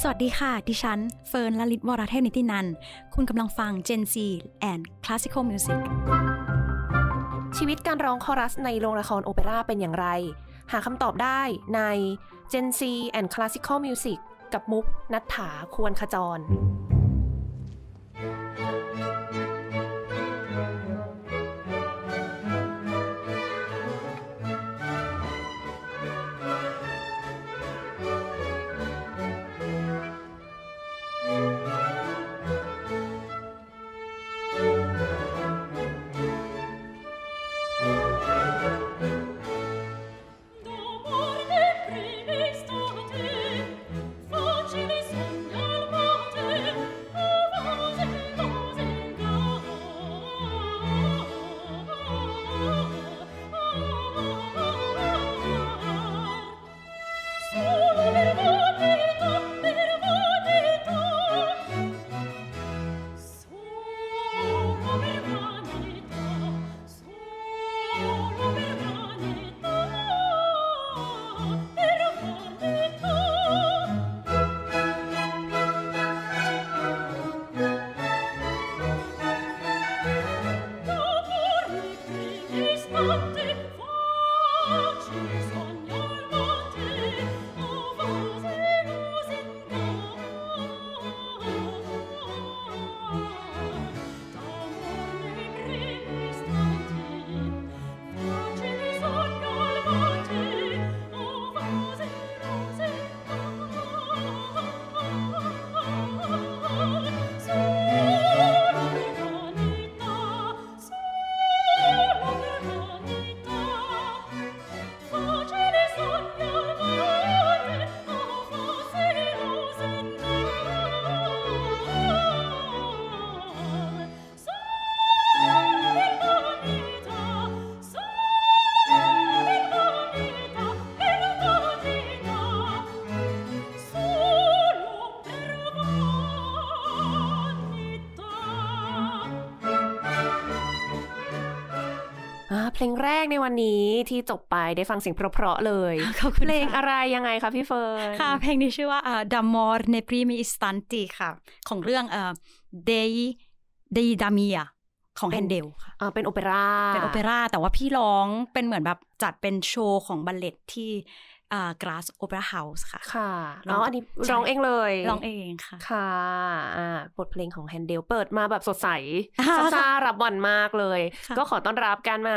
สวัสดีค่ะ ดิฉันเฟิร์นลลิตวรเทพนิตินันคุณกำลังฟัง Gen Z and Classical Music ชีวิตการร้องคอรัสในโรงละครโอเปร่าเป็นอย่างไร หาคำตอบได้ใน Gen Z and Classical Music กับมุกนัฐถาควรขจรเพลงแรกในวันนี้ที่จบไปได้ฟังเสียงเพราะๆเลย เพลงอะไรยังไงคะพี่เฟิร์นค่ะ เพลงนี้ชื่อว่าดัมมอร์ในพรีมิสตันตีค่ะ ของเรื่องเดย์เดย์ดามิอาของแฮนเดลค่ะเป็นโอเปร่าเป็นโอเปร่าแต่ว่าพี่ร้องเป็นเหมือนแบบจัดเป็นโชว์ของบัลเลตที่กราสโอเปร่าเฮาส์ค่ะ ค่ะอ๋ออันนี้ร้องเองเลยร้องเอง ค่ะ ค่ะบทเพลงของแฮนเดลเปิดมาแบบสดใสซาซารับวันมากเลย ก็ขอต้อนรับการมา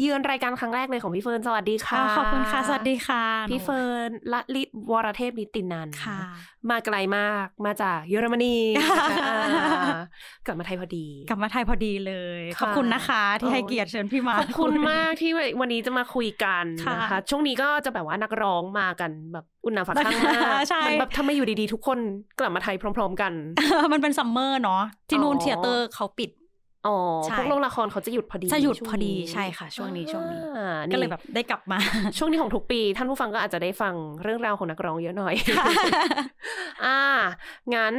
เยือนรายการครั้งแรกเลยของพี่เฟิร์นสวัสดีค่ะ ขอบคุณค่ะสวัสดีค่ะพี่เฟิร์นละลิวรเทพนิตินันค่ะ มาไกลมากมาจากเยอรมนีกลับมาไทยพอดี กลับมาไทยพอดีเลย ขอบคุณนะคะ ที่ให้เกียรติเชิญพี่มาขอบคุณมากที่วันนี้จะมาคุยกันนะคะช่วงนี้ก็จะแบบว่านักร้องมากันแบบอุ่นหนาฝาข้างมากมันแบบทำไมอยู่ดีๆ ทุกคนกลับมาไทยพร้อมๆ กัน มันเป็นซัมเมอร์เนาะที่นู่นเทียเตอร์เขาปิดอ๋อพวกโรงละครเขาจะหยุดพอดีจะหยุดพอดีใช่ค่ะ ช่วงนี้ช่วงนี้ก็เลยแบบได้กลับมา ช่วงนี้ของทุกปีท่านผู้ฟังก็อาจจะได้ฟังเรื่องราวของนักร้องเยอะหน่อยอ่างั้น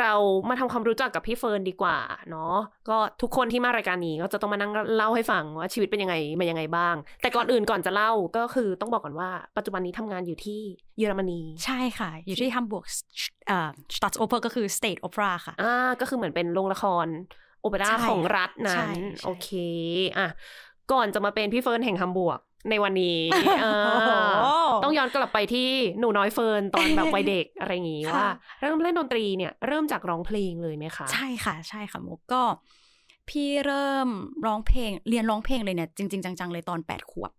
เรามาทำความรู้จักกับพี่เฟิร์นดีกว่า เนาะก็ทุกคนที่มารายการนี้ ก็จะต้องมานั่งเล่าให้ฟังว่าชีวิตเป็นยังไงมายังไงบ้าง แต่ก่อนอื่นก่อนจะเล่าก็คือต้องบอกก่อนว่าปัจจุบันนี้ทำงานอยู่ที่เยอรมนีใช่ค่ะอยู่ที่ฮัมบูร์กเอ่อสตัตโอเปอร์ก็คือสเตทโอเปร่าค่ะอ่าก็คือเหมือนเป็นโรงละครโอเปร่าของรัฐนั้นโอเคอ่ะก่อนจะมาเป็นพี่เฟิร์นแห่งคำบวกในวันนี้ต้องย้อนกลับไปที่หนูน้อยเฟิร์นตอนแบบวัยเด็กอะไรอย่างงี้ว่า เริ่มเล่นดนตรีเนี่ยเริ่มจากร้องเพลงเลยไหมคะใช่ค่ะ ใช่ค่ะมุกก็ พี่เริ่มร้องเพลงเรียนร้องเพลงเลยเนี่ย จริงๆจังๆเลยตอนแปดขวบ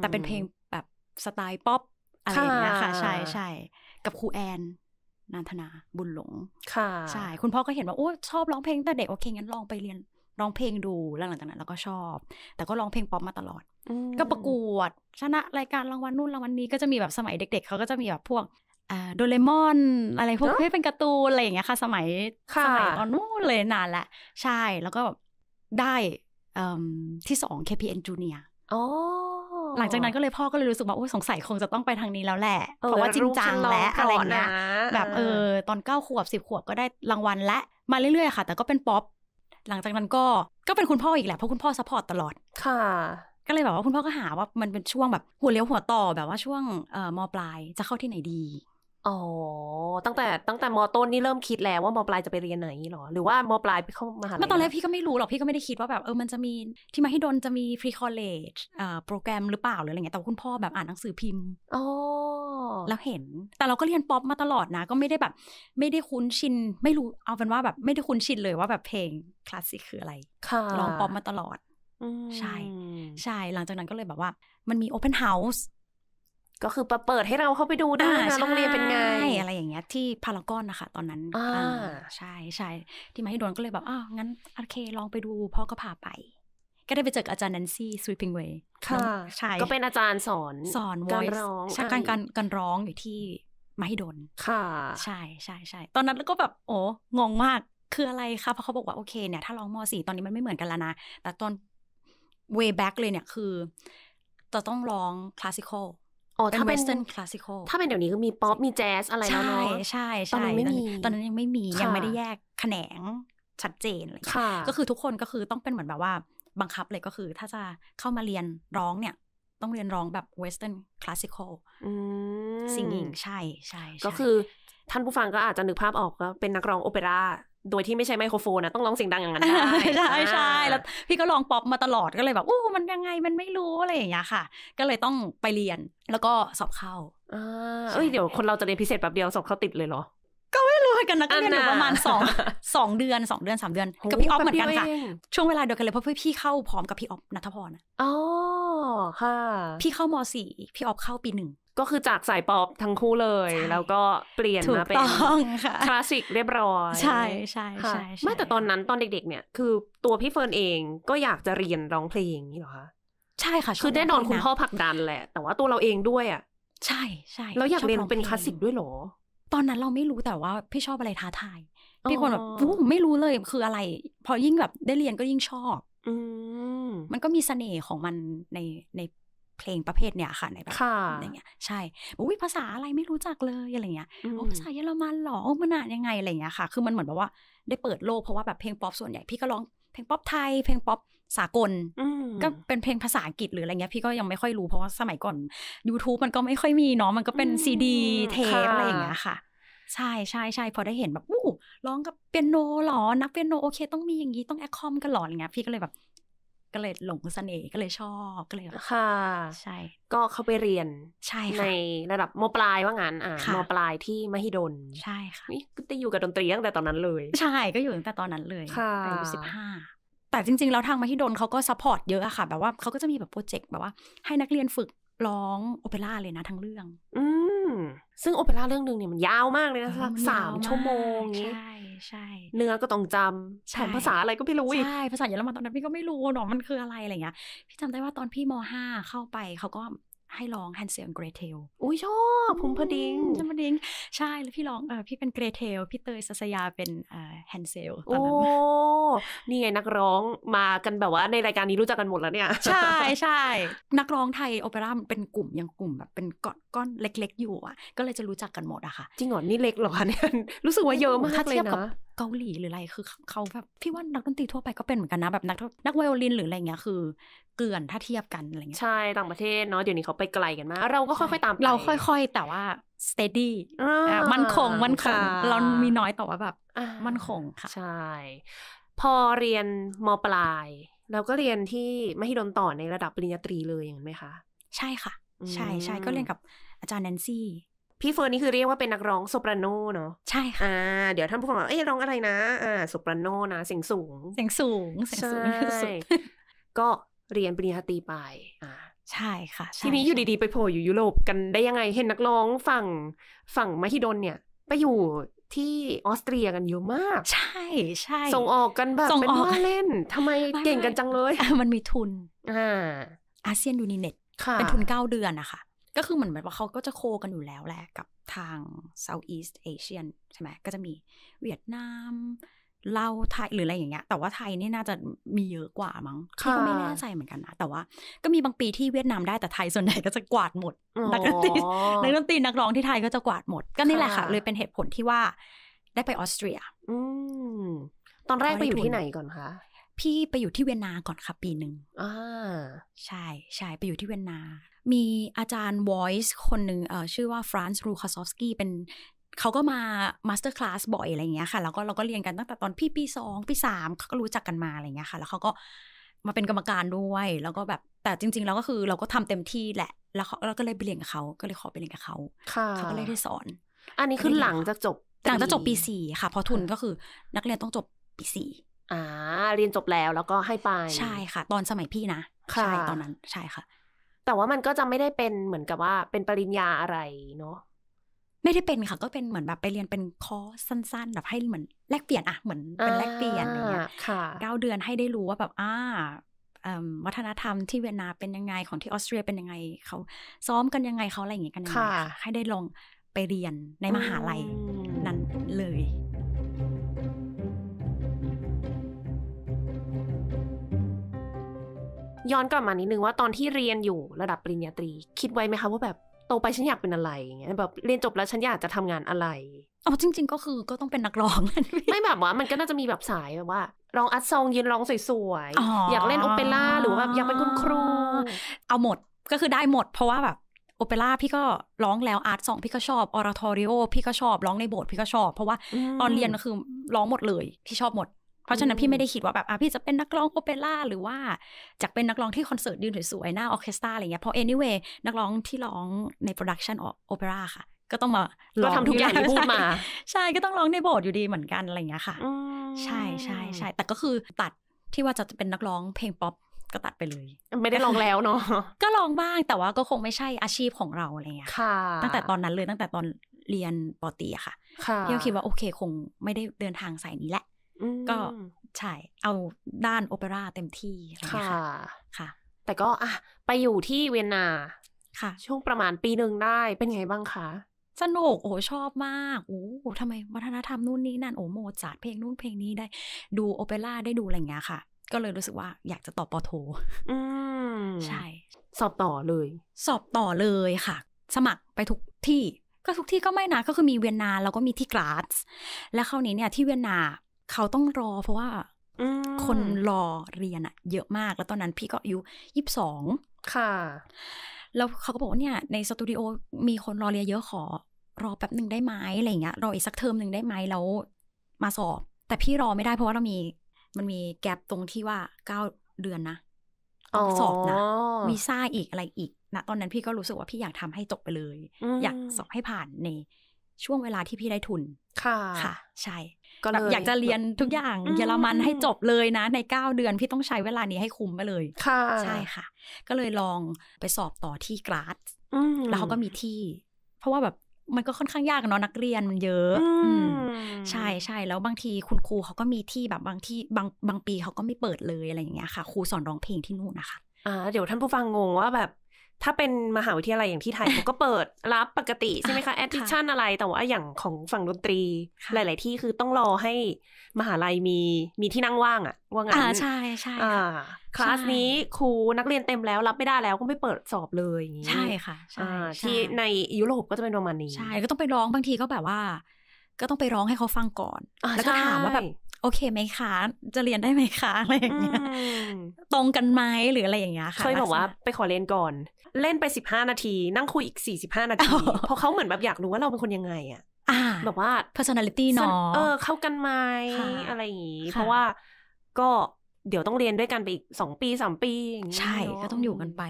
แต่เป็นเพลงแบบสไตล์ป๊อปอะไรอย่างเงี้ยค่ะ ใช่ใช่กับครูแอนนันทนาบุญหลง ค่ะ ใช่ คุณพ่อก็เห็นว่าโอ้ชอบร้องเพลงแต่เด็ก โอเค งั้นลองไปเรียนร้องเพลงดูแล้วหลังจากนั้นเราก็ชอบ แต่ก็ร้องเพลงป๊อปมาตลอดก็ประกวด ชนะรายการรางวัลนู่นรางวัลนี้ก็จะมีแบบสมัยเด็กๆ เขาก็จะมีแบบพวกโดเรมอน อะไรพวกที่เป็นการ์ตูนอะไรอย่างเงี้ยค่ะ สมัย สมัยตอนนู้นเลยนานละใช่ แล้วก็ได้ที่สอง KPN Junior อ๋อหลังจากนั้นก็เลยพ่อก็เลยรู้สึกว่าโอ้สงสัยคงจะต้องไปทางนี้แล้วแหละเพราะว่าจริงจังแล้วอะไรเงี้ยแบบเออตอนเก้าขวบสิบขวบก็ได้รางวัลและมาเรื่อยๆ ค่ะ แต่ก็เป็นป๊อปหลังจากนั้นก็ก็เป็นคุณพ่ออีกแหละเพราะคุณพ่อซัพพอร์ตตลอดค่ะก็เลยแบบว่าคุณพ่อก็หาว่ามันเป็นช่วงแบบหัวเลี้ยวหัวต่อ แบบว่าช่วงเอ่อมปลายจะเข้าที่ไหนดีอ๋อตั้งแต่ตั้งแต่ม ต้นนี่เริ่มคิดแล้วว่ามปลายจะไปเรียนไหน หรอ หรือว่ามปลายไปเข้ามหาลัยตอนแรกพี่ก็ไม่รู้หรอกพี่ก็ไม่ได้คิดว่าแบบเออมันจะมีที่มาให้ดนจะมีพรีคอร์เลจอ่โปรแกรมหรือเปล่าหรืออะไรเงี้ยแต่คุณพ่อแบบอ่านหนังสือพิมพ์ อ๋อ แล้วเห็น แต่เราก็เรียนป๊อปมาตลอดนะ ก็ไม่ได้แบบ ไม่ได้คุ้นชินไม่รู้เอาเป็นว่าแบบไม่ได้คุ้นชินเลยว่าแบบเพลงคลาสสิกคืออะไรลองป๊อปมาตลอดใช่ใช่หลังจากนั้นก็เลยแบบว่ามันมีโอเพนเฮาส์ก็คือเปิดให้เราเข้าไปดูได้โรงเรียนเป็นไงอะไรอย่างเงี้ย ที่พารากอนนะคะตอนนั้นอใช่ใช่ที่มาให้ดวนก็เลยแบบอ้าวงั้นโอเคลองไปดูพ่อก็พาไป ก็ได้ไปเจออาจารย์นนซี่สวิปปิงเวย์ค่ะ ใช่ก็เป็นอาจารย์สอนสอนการร้องชักการการการร้องอยู่ที่มาให้ดน ค่ะ ใช่ใช่ใช่ ตอนนั้นแล้วก็แบบ โอ้งงมากคืออะไรคะเพราะเขาบอกว่าโอเค เนี่ยถ้าร้องมสี่ตอนนี้มันไม่เหมือนกันแล้วนะแต่ตอน way back เลยเนี่ยคือจะต้องร้องคลาสสิคอลอ๋อ ถ้าเป็นคลาสสิคอลถ้าเป็นเดี๋ยวนี้ก็มีป๊อปมีแจ๊สอะไรแล้วเนาะใช่ ใช่ตอนนั้นไม่มีตอนนั้นยังไม่มี ยังไม่ได้แยกแขนงชัดเจนเลยก็คือทุกคนก็คือต้องเป็นเหมือนแบบว่าบังคับเลยก็คือ ถ้าจะเข้ามาเรียนร้องเนี่ย ต้องเรียนร้องแบบเวสเทิร์นคลาสสิคอลซิงกิ้งใช่ ใช่ ก็คือท่านผู้ฟังก็อาจจะนึกภาพออกก็เป็นนักร้องโอเปร่าโดยที่ไม่ใช่ไมโครโฟนนะต้องร้องเสียงดังอย่างนั้นได้ใช่ใช่แล้วพี่ก็ลองป๊อปมาตลอดก็เลยแบบอู้มันยังไงมันไม่รู้อะไรอย่างเงี้ยค่ะ ก็เลยต้องไปเรียนแล้วก็สอบเข้าเอ้ยเดี๋ยวคนเราจะเรียนพิเศษแบบเดียวสอบเข้าติดเลยเหรอก็ไม่รู้กันนะก็เรียนอยู่ประมาณสองสองเดือนสองเดือนสามเดือนกับพี่ออฟเหมือนกันค่ะช่วงเวลาเดียวกันเลยเพราะพี่เข้าพร้อมกับพี่ออฟนัทพรอ๋อค่ะ พี่เข้ามสี่พี่ออฟเข้าปีหนึ่งก็คือจากสายป๊อปทั้งคู่เลย แล้วก็เปลี่ยนมาเป็นคลาสสิกเรียบร้อยใช่ใช่ใช่ไม่แต่ตอนนั้นตอนเด็กๆเนี่ย คือตัวพี่เฟิร์นเองก็อยากจะเรียนร้องเพลงนี่หรอคะใช่ค่ะ คือแน่นอนคุณพ่อผลักดันแหละ แต่ว่าตัวเราเองด้วยอ่ะใช่ใช่แล้วอยากเรียนเป็นคลาสสิกด้วยหรอ ตอนนั้นเราไม่รู้แต่ว่าพี่ชอบอะไรท้าทายพี่คนแบบไม่รู้เลยคืออะไร พอยิ่งแบบได้เรียนก็ยิ่งชอบ อืมันก็มีเสน่ห์ของมันในในเพลงประเภทเนี้ยค่ะ ในแบบอะไรเงี้ยใช่อก้ยภาษาอะไรไม่รู้จักเลยอะไรเงี้ยโอ้ภาษาเยอรมันหรอมันอ่านยังไงอะไรเงี้ยค่ะคือมันเหมือนแบบว่าได้เปิดโลกเพราะว่าแบบเพลงป๊อปส่วนใหญ่ พี่ก็ร้องเพลงป๊อปไทย เพลงป๊อปสากลก็เป็นเพลงภาษาอังกฤษหรืออะไรเงี้ยพี่ก็ยังไม่ค่อยรู้เพราะว่าสมัยก่อน YouTube มันก็ไม่ค่อยมีเนาะมันก็เป็นซีดีเทปอะไรอย่างเงี้ยค่ะ ใช่ใช่ใช่พอได้เห็นแบบอู้ร้องกับเปียโนหรอนักเปียโนโอเคต้องมีอย่างนี้ต้องแอคคอมกันหรออะไรเงี้ยพี่ก็เลยแบบก็เลยหลงเสน่ห์ก็เลยชอบก็เลยค่ะใช่ ก็เข้าไปเรียนใช่ในระดับมปลายว่างั้นอ่ามปลายที่มหิดลใช่ค่ะก็จะอยู่กับดนตรี ตั้งแต่ตอนนั้นเลย ใช่ก็อยู่ตั้งแต่ตอนนั้นเลยอายุสิบห้าแต่จริงๆแล้วทางมหิดลเขาก็ซัพพอร์ตเยอะอะค่ะ แบบว่าเขาก็จะมีแบบโปรเจกต์แบบว่าให้นักเรียนฝึกร้องโอเปร่าเลยนะทั้งเรื่องอืซึ่งโอเปร่าเรื่องหนึ่งเนี่ยมันยาวมากเลยนะสามชั่วโมงนี้ใช่ใช่ เนื้อก็ต้องจำแถมภาษาอะไรก็ไม่รู้อีกใช่ ภาษาเยอรมันตอนนั้นพี่ก็ไม่รู้หนอมันคืออะไรอะไรเงี้ยพี่จำได้ว่าตอนพี่มห้าเข้าไปเขาก็ให้ร้องฮนเซลเกรเทล อุ้ยชอบพุมพดิงพุมพดิง ใช่แล้วพี่ร้องเออพี่เป็นเกรเทลพี่เตยสัสยาเป็นเอ่อฮนเซลตอนนั้น โอ้ นี่ไงนักร้องมากันแบบว่าในรายการนี้รู้จักกันหมดแล้วเนี่ย ใช่ใช่ นักร้องไทยโอเปร่าเป็นกลุ่มยังกลุ่มแบบเป็นก้อนก้อนเล็ก ๆ อยู่อ่ะ ก็เลยจะรู้จักกันหมดอะค่ะ จริงเหรอนี่เล็กเหรอเนี่ย รู้สึกว่าเยอะมากเลยนะเกาหลีหรืออะไรคือเขาแบบพี่ว่านักดนตรีทั่วไปก็เป็นเหมือนกันนะแบบนักนักไวโอลิน หรืออะไรเงี้ยคือ เกื่อนถ้าเทียบกันอะไรเงี้ยใช่ ต่างประเทศเนาะเดี๋ยวนี้เขาไปไกลกันมากเราก็ค่อยๆ ตาม เราค่อยๆ แต่ว่า steady มันคงมันคงเรามีน้อยแต่ว่าแบบมันคงค่ะใช่ พอเรียนมปลาย เราก็เรียนที่มหิดลต่อในระดับปริญญาตรีเลยอย่างนั้นไหมคะใช่ค่ะ ใช่ใช่ก็เรียนกับอาจารย์แนนซี่พี่เฟิร์นนี่คือเรียกว่าเป็นนักร้องโซปราโนเนาะใช่ค่ะอ่าเดี๋ยวท่านผู้ฟังบอกเอ้ยร้องอะไรนะอ่าโซปราโนนะเสียงสูงเสียงสูงเสียงสูงใช่ก็เรียนปริญญาตรีไปอ่าใช่ค่ะทีนี้อยู่ดีๆ ไปโผล่อยู่ยุโรปกันได้ยังไงเห็นนักร้องฝั่ง ฝั่งมหิดลเนี่ย ไปอยู่ที่ออสเตรียกันเยอะมาก ใช่ ใช่ ส่งออกกันแบบเป็นว่าเล่นทำไมเก่งกันจังเลยมันมีทุน อ่า อาเซียนยูนิเน็ตเป็นทุนเก้าเดือนนะคะก็คือเหมือนแบบว่าเขาก็จะโคกันอยู่แล้วแหละกับทาง Southeast Asian ใช่ไหมก็จะมีเวียดนามเล่าไทยหรืออะไรอย่างเงี้ย แต่ว่าไทยนี่น่าจะมีเยอะกว่ามั้งที่ก็ไม่แน่ใจเหมือนกันนะแต่ว่าก็มีบางปีที่เวียดนามได้แต่ไทยส่วนใหญ่ก็จะกวาดหมดนักดนตรีนักดนตรีนักร้องที่ไทยก็จะกวาดหมดก็นี่แหละค่ะเลยเป็นเหตุผลที่ว่า ได้ไปออสเตรียอตอนแรกไปอยู่ที่ไหนก่อนคะพี่ไปอยู่ที่เวียนนาก่อนค่ะปีหนึ่งอ่าใช่ใช่ไปอยู่ที่เวียนนามีอาจารย์ Voice คนหนึ่งชื่อว่าฟรานซ์รูคาซอฟสกี้เป็นเขาก็มามาสเตอร์คลาสบ่อยอะไรเงี้ยค่ะ แล้วก็เราก็เรียนกันตั้งแต่ตอนพี่ปีสองปีสามเขาก็รู้จักกันมาอะไรเงี้ยค่ะ แล้วเขาก็มาเป็นกรรมการด้วย แล้วก็แบบแต่จริง ๆ แล้วก็คือ เราก็ทำเต็มที่แหละ แล้วเราก็เลยไปเรียนกับเขาก็เลยขอไปเรียนกับเขาเขาก็เลยได้สอน อันนี้คือหลังจากจบหลังจากจบปีสี่ค่ะ พอทุนก็คือนักเรียนต้องจบปีสี่อ่า เรียนจบแล้วแล้วก็ให้ไปใช่ค่ะ ตอนสมัยพี่นะใช่ตอนนั้นใช่ค่ะแต่ว่ามันก็จะไม่ได้เป็นเหมือนกับว่าเป็นปริญญาอะไรเนาะไม่ได้เป็นค่ะ ก็เป็นเหมือนแบบไปเรียนเป็นคอสั้นๆแบบให้เหมือนแลกเปลี่ยนอะเหมือนเป็นแลกเปลี่ยนอะไรเงี้ยเก้าเดือนให้ได้รู้ว่าแบบอ่าวัฒนธรรมที่เวียนนาเป็นยังไงของที่ออสเตรียเป็นยังไงเขาซ้อมกันยังไงเขาอะไรอย่างเงี้ยกันยังไงให้ได้ลองไปเรียนในมหาลัยนั้นเลยย้อนกลับมานิดนึงว่าตอนที่เรียนอยู่ระดับปริญญาตรี คิดไว้ไหมคะว่าแบบโตไปฉันอยากเป็นอะไรเงี้ยแบบเรียนจบแล้วฉันอยากจะทำงานอะไรอ๋อจริง ๆ ก็คือก็ต้องเป็นนักร้อง ไม่แบบว่ามันก็น่าจะมีแบบสายแบบว่าร้องอัดซองยืน ร้องสวย ๆออยากเล่นโอเปร่าหรือว่าอยากเป็นคุณครูเอาหมดก็คือได้หมด เพราะว่าแบบโอเปร่าพี่ก็ร้องแล้วอาร์ตสองพี่ก็ชอบออราทอริโอพี่ก็ชอบร้องในโบสถ์พี่ก็ชอบ เพราะว่าตอนเรียนก็คือร้องหมดเลยพี่ชอบหมดเพราะฉะนั้นพี่ไม่ได้คิดว่าแบบอ่ะพี่จะเป็นนักร้องโอเปร่าหรือว่าจากเป็นนักร้องที่คอนเสิร์ตยืนสวยๆหน้าออเคสตราอะไรเงี้ยเพราะ anyway นักร้องที่ร้องในโปรดักชันโอเปร่าค่ะ ก็ต้องมาลองทำทุกอย่างที่พูดมา ใช่ก็ต้องร้องในโบสถ์อยู่ดีเหมือนกันอะไรเงี้ยค่ะใช่ใช่ใช่แต่ก็คือตัดที่ว่าจะเป็นนักร้องเพลงป๊อปก็ตัดไปเลย ไม่ได้ลองแล้วเนาะก็ลองบ้างแต่ว่าก็คงไม่ใช่อาชีพของเราอะไรเงี้ยตั้งแต่ตอนนั้นเลยตั้งแต่ตอนเรียนปอตีอะค่ะพี่กคิดว่าโอเคคงไม่ได้เดินทางสายนี้แหละก็ใช่เอาด้านโอเปร่าเต็มที่ค่ะค่ะ แต่ก็อ่ะไปอยู่ที่เวียนนาค่ะ ช่วงประมาณปีหนึ่งได้เป็นไงบ้างคะ สนุกโอ้ชอบมากโอ้ทำไมวัฒนธรรมนู่นนี่นั่นโอ้โมจาร์เพลงนู่นเพลงนี้ได้ ดูโอเปร่าได้ดูอะไรเงี้ยค่ะ ก็เลยรู้สึกว่าอยากจะต่อปอโทอืมใช่ สอบต่อเลย สอบต่อเลยค่ะ สมัครไปทุกที่ ก็ทุกที่ก็ไม่นะก็คือมีเวียนนาแล้วก็มีที่กราสและคราวนี้เนี่ย ที่เวียนนาเขาต้องรอเพราะว่าคนรอเรียนอะเยอะมากแล้วตอนนั้นพี่ก็อายุยี่สิบสอง ค่ะ แล้วเขาก็บอกว่าเนี่ยในสตูดิโอมีคนรอเรียนเยอะขอ รอแป๊บหนึ่งได้ไหมอะไรเงี้ยรออีกสักเทอมหนึ่งได้ไหมแล้ว มาสอบ แต่พี่รอไม่ได้เพราะว่าเรามีมันมีแกลบตรงที่ว่าเก้าเดือนนะสอบนะวีซ่าอีกอะไรอีกนะตอนนั้นพี่ก็รู้สึกว่าพี่อยากทำให้จบไปเลยอยากสอบให้ผ่านในช่วงเวลาที่พี่ได้ทุน ค่ะ ค่ะ ใช่ ก็เลยอยากจะเรียนทุกอย่างเยอรมันให้จบเลยนะ ใน 9 เดือนพี่ต้องใช้เวลานี้ให้คุ้มไปเลย ค่ะ ใช่ค่ะ ก็เลยลองไปสอบต่อที่กราซแล้วเขาก็มีที่ เพราะว่าแบบมันก็ค่อนข้างยากเนาะนักเรียนมันเยอะใช่ใช่แล้วบางทีคุณครูเขาก็มีที่แบบบางที่บางบางปีเขาก็ไม่เปิดเลยอะไรอย่างเงี้ยค่ะ ครูสอนร้องเพลงที่นู่นนะคะอ่าเดี๋ยวท่านผู้ฟังงงว่าแบบถ้าเป็นมหาวิทยาลัยอย่างที่ไทย ก็เปิดรับปกติ ใช่ไหมคะแอดมิชชั่นอะไรแต่ว่าอย่างของฝั่งดนตรีหลาย ๆ ที่คือต้องรอให้มหาลัยมีมีที่นั่งว่างอะว่างนอ่าใช่ใช่คลาสนี้ครูนักเรียนเต็มแล้ว รับไม่ได้แล้วก็ไม่เปิดสอบเลยอย่างี้ใช่ค่ะใช่ที่ในยุโรปก็จะเป็นประมาณนี้ใช่ก็ต้องไปร้องบางทีก็แบบว่า ก็ต้องไปร้องให้เขาฟังก่อนแล้วก็ถามว่าแบบโอเคไหมคะจะเรียนได้ไหมคะอะไรอย่างเงี้ยตรงกันไหมหรืออะไรอย่างเงี้ยค่ะเคยบอกว่าไปขอเรียนก่อนเล่นไปสิบห้านาทีนั่งคุยอีกสี่สิบห้านาที เพราะเขาเหมือนแบบอยากรู้ว่าเราเป็นคนยังไงอะแบบว่า personality เนาะเออ เข้ากันไหมอะไรอย่างงี้ เพราะว่าก็เดี๋ยวต้องเรียนด้วยกันไปอีกสองปีสามปีอย่างี้ใช่ก็ต้องอยู่กันไป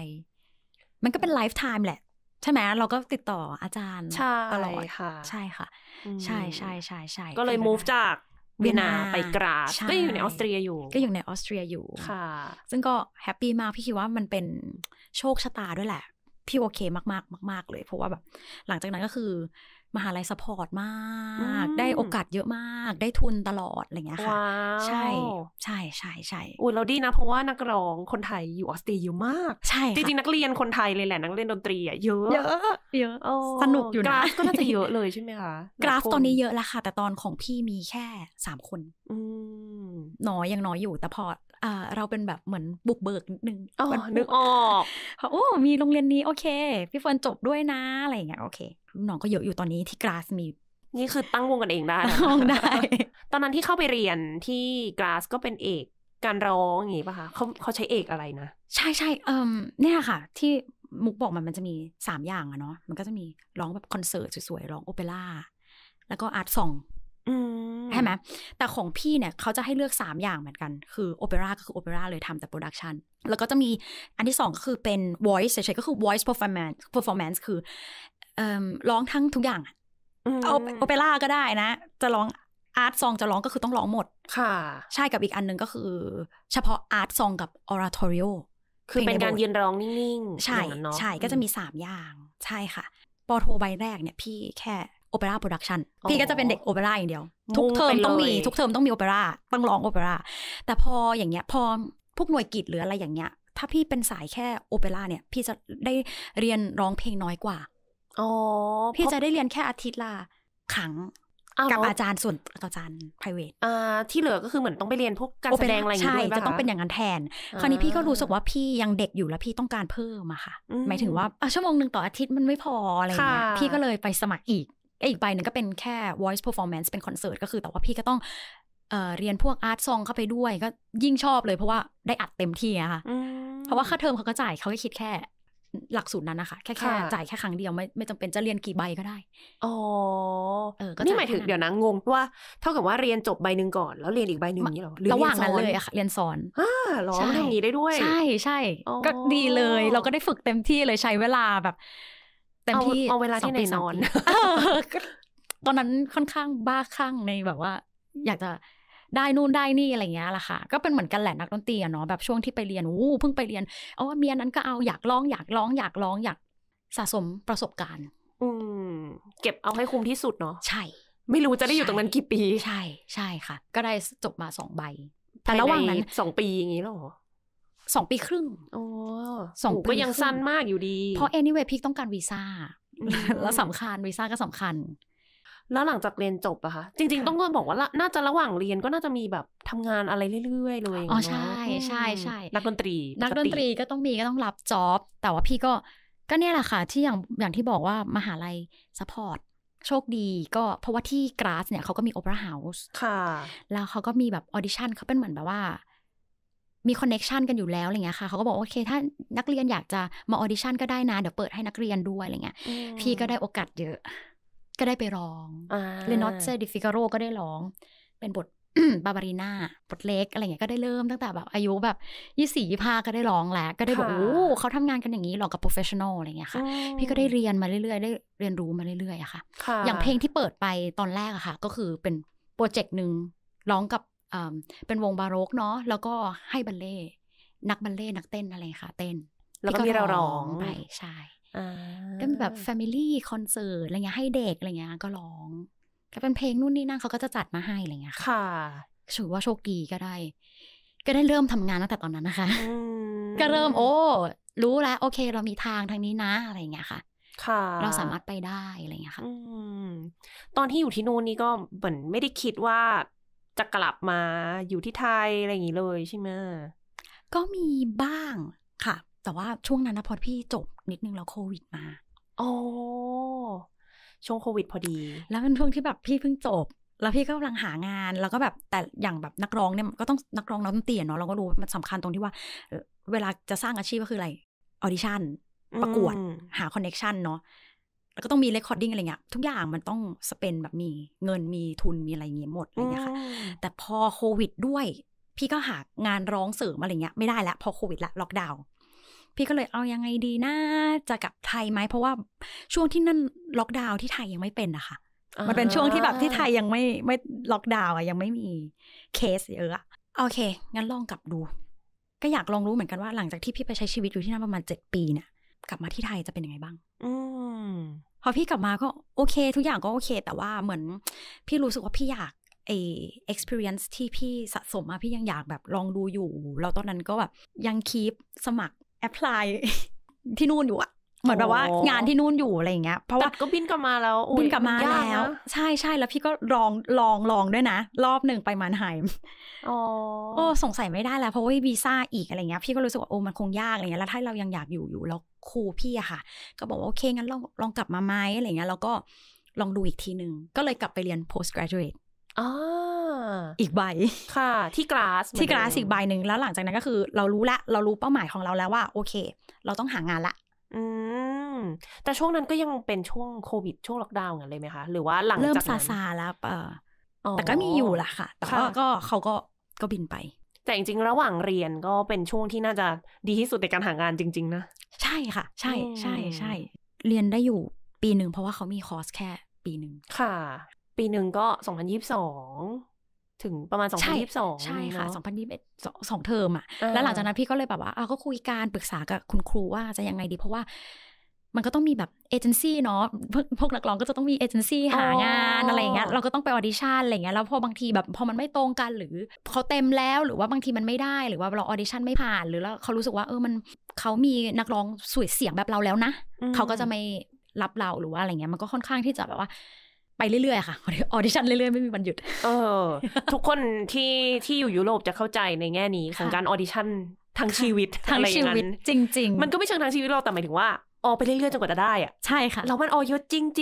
มันก็เป็นไลฟ์ไทม์แหละ ใช่ไหมเราก็ติดต่ออาจารย์ตลอดค่ะใช่ค่ะ ใช่ใช่ใช่ใช่ ก็เลย move จากเวียนนาไปกราสก็อยู่ในออสเตรียอยู่ ก็อยู่ในออสเตรียอยู่ค่ะ ซึ่งก็แฮปปี้มากพี่คิดว่ามันเป็นโชคชะตาด้วยแหละ พี่โอเคมากๆ มาก ๆเลย เพราะว่าแบบหลังจากนั้นก็คือมหาลัยสปอร์ตมาก ได้โอกาสเยอะมาก ได้ทุนตลอดอะไรเงี้ยค่ะ ใช่ ใช่ใช่ใช่ชอ้ยเราดีนะ เพราะว่านักร้องคนไทยอยู่ออสเตรียเยอะมาก ใช่ จริงๆ นักเรียนคนไทยเลยแหละนักเรียนดนตรีอ่ะเยอะ เยอะเยอะสนุกอยู่นะกราฟก็น่าจะเยอะเลยใช่ไหมคะ กราฟตอนนี้เยอะแล้วค่ะ แต่ตอนของพี่มีแค่สามคนน้อยยังน้อยอยู่ แต่พอเราเป็นแบบเหมือนบุกเบิกนิดนึงนึกออกโอ้มีโรงเรียนนี้โอเค พี่ฟนจบด้วยนะอะไรอย่างเงี้ยโอเคน้องก็เยอะอยู่ตอนนี้ที่กราสมี นี่คือตั้งวงกันเองได้ตั้งวงได้ตอนนั้นที่เข้าไปเรียนที่กราสก็เป็นเอก การร้องอย่างนี้ป่ะคะเขาเขาใช้เอกอะไรนะ ใช่ใช่เอ่มเนี่ยค่ะ ที่มุกบอกมันมันจะมีสามอย่างอะเนาะมันก็จะมีร้องแบบคอนเสิร์ตสวยๆร้องโอเปร่าแล้วก็อาร์ตซองใช่ไหมแต่ของพี่เนี่ยเขาจะให้เลือกสามอย่างเหมือนกัน คือโอเปร่าก็คือโอเปร่าเลยทำแต่โปรดักชันแล้วก็จะมีอันที่สก็คือเป็น voice เฉยๆก็คือ voice performance performance คือร้องทั้งทุกอย่างเอาโอเปร่าก็ได้นะ จะร้องอาร์ตซองจะร้องก็คือต้องร้องหมด ค่ะ ใช่กับอีกอันหนึ่งก็คือ เฉพาะอาร์ตซองกับออราทอริโอคือเป็นการยืนร้องนิ่งๆใช่ ใช่ ก็จะมีสามอย่าง ใช่ค่ะปอโทใบแรกเนี่ย พี่แค่โอเปร่าโปรดักชัน พี่ก็จะเป็นเด็กโอเปร่าอย่างเดียว ทุกเทอมต้องมี ทุกเทอมต้องมีโอเปร่าต้องร้องโอเปร่า แต่พออย่างเงี้ยพอพวกหน่วยกิจหรืออะไรอย่างเงี้ยถ้าพี่เป็นสายแค่โอเปร่าเนี่ย พี่จะได้เรียนร้องเพลงน้อยกว่าอ พี่จะได้เรียนแค่อาทิตย์ละขังกับอาจารย์ส่วนอาจารย์ private อ่าที่เหลือก็คือเหมือนต้องไปเรียนพวกการแสดงอะไรอย่างเงี้ยจะต้องเป็นอย่างนั้นแทน คราวนี้พี่ก็รู้สึกว่าพี่ยังเด็กอยู่แล้ว พี่ต้องการเพิ่มอะค่ะหมายถึงว่าชั่วโมงหนึ่งต่ออาทิตย์มันไม่พออะไรเงี้ยพี่ก็เลยไปสมัครอีกอีกใบหนึ่งก็เป็นแค่ voice performance เป็นคอนเสิร์ตก็คือแต่ว่าพี่ก็ต้องเรียนพวกอาร์ตซองเข้าไปด้วยก็ยิ่งชอบเลยเพราะว่าได้อัดเต็มที่อะค่ะเพราะว่าค่าเทอมเขาก็จ่ายเขาก็คิดแค่หลักสูตรนั้นนะคะแค่แค่จ่ายแค่ครั้งเดียวไม่ไม่จำเป็นจะเรียนกี่ใบก็ได้ อ๋อเออนี่หมายถึงเดี๋ยวนะงงว่าเท่ากับว่าเรียนจบใบหนึ่งก่อน แล้วเรียนอีกใบหนึ่งนี่หรอระหว่างนั้นเลยอะค่ะเรียนสอนอ่าหรอทำอย่างนี้ได้ด้วยใช่ใช่ ก็ดีเลย เราก็ได้ฝึกเต็มที่เลยใช้เวลาแบบ เต็มที่เอาเวลาที่ไหนนอน ตอนนั้นค่อนข้างบ้าคลั่งในแบบว่า อยากจะได้นู่นได้นี่อะไรเงี้ยแหละค่ะ ก็เป็นเหมือนกันแหละ นักดนตรีอะเนาะแบบช่วงที่ไปเรียนอู้เพิ่งไปเรียนอ๋อเมียนั้นก็เอาอยากร้อง อยากร้อง อยากร้องอยากสะสมประสบการณ์ อืม เก็บเอาให้คุ้มที่สุดเนาะใช่ไม่รู้จะได้อยู่ตรงนั้นกี่ปี ใช่ใช่ค่ะ ก็ได้จบมาสองใบ แต่ระหว่างนั้นสองปีอย่างนี้หรอสองปีครึ่งโอ้สองปีก็ยังสั้นมากอยู่ดีเพราะ anyway พีกต้องการวีซ่าแล้วสำคัญวีซ่าก็สำคัญแล้วหลังจากเรียนจบอะคะจริงๆต้องบอกว่าน่าจะระหว่างเรียนก็น่าจะมีแบบทำงานอะไรเรื่อยๆเลยอ๋อใช่ใช่ใช่นักดนตรี นักดนตรีก็ต้องมีก็ต้องรับจ็อบแต่ว่าพี่ก็ ก็เนี่ยแหละค่ะที่อย่างอย่างที่บอกว่ามหาลัยสปอร์ตโชคดี ก็เพราะว่าที่กราสเนี่ยเขาก็มีโอเปร่าเฮาส์ค่ะ แล้วเขาก็มีแบบออดิชั่นเขาเป็นเหมือนแบบว่ามีคอนเน็ชันกันอยู่แล้วอะไรเงี้ยค่ะเขาก็บอกโอเค ถ้านักเรียนอยากจะมาออดิชั่นก็ได้นะเดี๋ยวเปิดให้นักเรียนด้วยอะไรเงี้ย พี่ก็ได้โอกาสเยอะก็ได้ไปร้องเลนอตเซดิฟิกาโรก็ได้ร้อง เป็นบทบาบารีนาบทเล็กอะไรเงี้ยก็ได้เริ่มตั้งแต่ แบบ อายุแบบยี่สี่ยี่ห้าก็ได้ร้องแล้วก็ได้บอกโอ้เขาทำงานกันอย่างนี้หรอกกับโปรเฟชชั่นอลอะไรเงี้ยค่ะ พี่ก็ได้เรียนมาเรื่อย ๆ ได้เรียนรู้มาเรื่อย ๆอะค่ะอย่างเพลงที่เปิดไปตอนแรกอะค่ะ ก็คือเป็นโปรเจกต์หนึ่งร้องกับเป็นวงบาโรกเนาะแล้วก็ให้บัลเล่นักบัลเล่นักเต้นอะไรค่ะ เต้น แล้วก็มีเราร้องไปใช่ก็มีแบบแฟมิลี่คอนเสิร์ตอะไรเงี้ยให้เด็กอะไรเงี้ยก็ร้องก็เป็นเพลงนู่นนี่นั่นเขาก็จะจัดมาให้อะไรเงี้ยค่ะ ถือว่าโชคดีก็ได้ ก็ได้เริ่มทำงานตั้งแต่ตอนนั้นนะคะก็เริ่มโอ้รู้แล้ว โอเค เรามีทางทางนี้นะอะไรเงี้ยค่ะ ค่ะ เราสามารถไปได้อะไรเงี้ยค่ะตอนที่อยู่ที่นู่นนี่ก็เหมือนไม่ได้คิดว่า จะกลับมาอยู่ที่ไทยอะไรอย่างนี้เลยใช่ไหมก็มีบ้างค่ะ แต่ว่าช่วงนั้นนะพอพี่จบนิดนึงแล้วโควิดมา โอ้ ช่วงโควิดพอดี แล้วเป็นช่วงที่แบบพี่เพิ่งจบ แล้วพี่ก็กำลังหางาน แล้วก็แบบแต่อย่างแบบนักร้องเนี่ยก็ต้องนักร้องน้องเตี่ยเนาะเราก็รู้มันสำคัญตรงที่ว่า เวลาจะสร้างอาชีพก็คืออะไร ออดิชั่น ประกวด หาคอนเน็ชันเนาะ แล้วก็ต้องมีเรคคอร์ดิ้งอะไรเงี้ย ทุกอย่างมันต้องสเปนแบบมีเงินมีทุนมีอะไรเงี้ยหมดอะไรเงี้ยค่ะ แต่พอโควิดด้วย พี่ก็หางานร้องเสริมอะไรเงี้ย ไม่ได้แล้วพอโควิดละล็อกดาวน์พี่ก็เลยเอายังไงดีนะจะกลับไทยไหมเพราะว่าช่วงที่นั่นล็อกดาวน์ที่ไทยยังไม่เป็นนะคะมันเป็นช่วงที่แบบที่ไทยยังไม่ไม่ล็อกดาวน์อะยังไม่มีเคสเยอะโอเคงั้นลองกลับดู ก็อยากลองรู้เหมือนกันว่าหลังจากที่พี่ไปใช้ชีวิตอยู่ที่นั่นประมาณเจ็ดปีเนี่ยกลับมาที่ไทยจะเป็นยังไงบ้างอพอพี่กลับมาก็โอเค ทุกอย่างก็โอเค แต่ว่าเหมือนพี่รู้สึกว่าพี่อยากเอ experience ที่พี่สะสมมาพี่ยังอยากแบบลองดูอยู่เราตอนนั้นก็แบบยังคีปสมัครแอพพลายที่นู่นอยู่อะเหมือนแบบว่างานที่นู่นอยู่อะไรอย่างเงี้ยเพราะว่าก็บินกลับมาแล้วบินกลับมาแล้ว ใช่ใช่แล้วพี่ก็ลองลองลองด้วยนะรอบหนึ่งไปมานไฮม์โอ้สงสัยไม่ได้แล้วเพราะว่าวีซ่าอีกอะไรเงี้ยพี่ก็รู้สึกว่าโอ้มันคงยากอะไรเงี้ยแล้วถ้าเรายังอยากอยู่อยู่แล้วครูพี่อะค่ะ ก็บอกว่าโอเคงั้นลองลองกลับมาไหมอะไรเงี้ยแล้วก็ลองดูอีกทีหนึ่งก็เลยกลับไปเรียน post graduate อ๋ออีกใบ ค่ะ ที่กราสที่กราสอีกใบหนึ่งแล้วหลังจากนั้นก็คือ เรารู้ละเรารู้เป้าหมายของเราแล้วว่า โอเค เราต้องหางานละ อืมแต่ช่วงนั้นก็ยังเป็นช่วงโควิดช่วงล็อกดาวน์อ่างเลยไหมคะหรือว่าหลังจากเริ่มซาซาแล้วแต่ก็มีอยู่ละค่ะ แต่ว่าก็เขาก็ก็บินไป แต่จริงๆ ระหว่างเรียนก็เป็นช่วงที่น่าจะดีที่สุดในการหางานจริงๆนะใช่ค่ะ ใช่ใช่ใช่เรียนได้อยู่ปีหนึ่งเพราะว่าเขามีคอร์สแค่ ปีหนึ่งค่ะ ปีหนึ่งก็สองพันยิบสองถึงประมาณ 2022ใช่ค่ะ 2021สสองเทอมอ่ะแล้วหลังจากนั้นพี่ก็เลยแบบว่าอาก็คุยการปรึกษากับคุณครูว่าจะยังไงดี เพราะว่ามันก็ต้องมีแบบเอเจนซี่เนาะพวกนักร้องก็จะต้องมีเอเจนซี่หางานอะไรอย่างเงี้ยเราก็ต้องไปออดิชั่นอะไรเงี้ยแล้วพอบางทีแบบพอมันไม่ตรงกัน หรือเขาเต็มแล้วหรือว่าบางทีมันไม่ได้หรือว่าเราออดิชั่นไม่ผ่านหรือแล้วเขารู้สึกว่าเออมันเขามีนักร้องสวยเสียงแบบเราแล้วนะเขาก็จะไม่รับเราหรือว่าอะไรเงี้ย มันก็ค่อนข้างที่จะแบบว่าไปเรื่อยๆค่ะออดิชั่นเรื่อยๆไม่มีวันหยุด เออ ทุกคนที่ที่อยู่ยุโรป จะเข้าใจในแง่นี้ของการออดิชั่นทั้งชีวิตทั้งชีวิตจริงๆ มันก็ไม่เชิงทั้งชีวิตเราแต่หมายถึงว่าออไปเรื่อยๆจนกว่าจะได้อะใช่ค่ะแล้วมันออเยอะจริงจ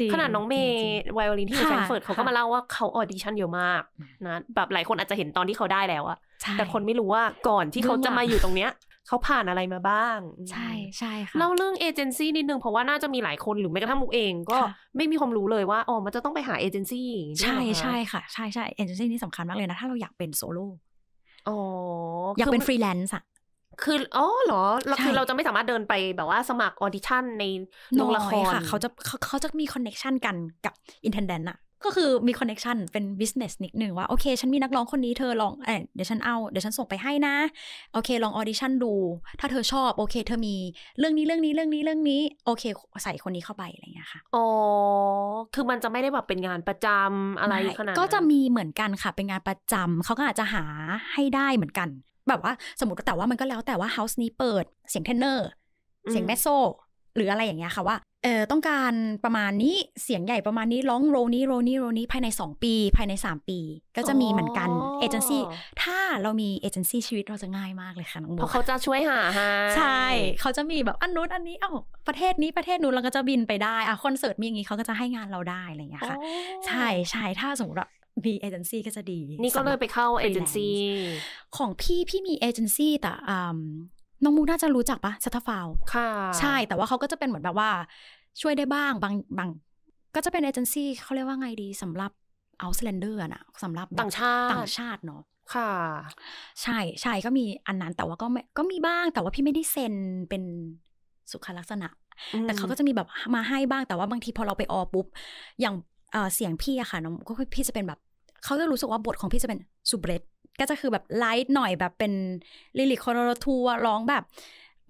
ริงๆ ขนาดน้องเมย์ไวโอลินที่แฟรงเฟิร์ตเขาก็มาเล่าว่าเขาออดิชั่นเยอะมากนะแบบหลายคนอาจจะเห็นตอนที่เขาได้แล้วอะแต่คนไม่รู้ว่าก่อนที่เขาจะมาอยู่ตรงเนี้ยเขาผ่านอะไรมาบ้าง ใช่ใช่ค่ะ เล่าเรื่องเอเจนซี่นิดนึง เพราะว่า น่าจะมีหลายคนหรือแม้กระทั่งมุกเองก็ไม่มีความรู้เลยว่า อ๋อ มันจะต้องไปหาเอเจนซี่ใช่ ใช่ค่ะใช่ใช่เอเจนซี่นี่สำคัญมากเลยนะถ้าเราอยากเป็นโซโล่อ๋ออยากเป็นฟรีแลนซ์อะคืออ๋อเหรอเราคือเราจะไม่สามารถเดินไปแบบว่าสมัครออดิชั่นในโรงละครค่ะ เขาจะเขาจะมีคอนเน็ชันกันกับอินเทนเดนต์อะก็คือมีคอนเน็ชันเป็นบิสเนสนิดหนึ่งว่าโอเค ฉันมีนักร้องคนนี้เธอลองเอเดี๋ยวฉันเอาเดี๋ยวฉันส่งไปให้นะโอเคลองออดิชั่นดูถ้าเธอชอบโอเคเธอมีเรื่องนี้เรื่องนี้เรื่องนี้เรื่องนี้โอเคใส่คนนี้เข้าไปอะไรอย่างเงี้ยค่ะอ๋อคือมันจะไม่ได้แบบเป็นงานประจำอะไรขนาดก็จะมีเหมือนกันค่ะ เป็นงานประจำเขาก็อาจจะหาให้ได้เหมือนกัน แบบว่าสมมติแต่ว่ามันก็แล้วแต่ว่าเฮาส์นี้เปิดเสียงเทนเนอร์เสียงแมสโซหรืออะไรอย่างเงี้ยค่ะว่า เออต้องการประมาณนี้เสียงใหญ่ประมาณนี้ ร้องโรนี้โรนี้โรนี้ภายใน 2 ปี ภายใน 3 ปี ก็จะมีเหมือนกันเอเจนซี่ถ้าเรามีเอเจนซี่ชีวิตเราจะง่ายมากเลยค่ะน้องโบเพราะเขาจะช่วยหาห้ใช่เขาจะมีแบบอันนู้นอันนี้เอ้าประเทศนี้ประเทศนู้นเราก็จะบินไปได้อะคอนเสิร์ตมีอย่างนี้เขาก็จะให้งานเราได้อะไรอย่างเงี้ยค่ะใช่ใช่ถ้าสมมติว่ามีเอเจนซี่ก็จะดี นี่ก็เลยไปเข้าเอเจนซี่ของพี่ พี่มีเอเจนซี่แต่น้องมุกน่าจะรู้จักปะซัตฟาว ค่ะ ใช่แต่ว่าเขาก็จะเป็นเหมือนแบบว่าช่วยได้บ้างบางบางก็จะเป็นเอเจนซี่เขาเรียกว่าไงดีสำหรับเอาสแลนเดอร์นะสำหรับต่างชาติต่างชาติเนาะ ค่ะ ใช่ใช่ก็มีอันนั้นแต่ว่าก็ก็มีบ้างแต่ว่าพี่ไม่ได้เซ็น เป็นสุขลักษณะ แต่เขาก็จะมีแบบมาให้บ้างแต่ว่าบางทีพอเราไปออปุ๊บ อย่างเสียงพี่อะค่ะน้องก็พี่จะเป็นแบบเขาจะรู้สึกว่าบทของพี่จะเป็นสูเบรตก็จะคือแบบ ไลท์หน่อยแบบเป็น ลิลิคคอรทัวร้องแบบ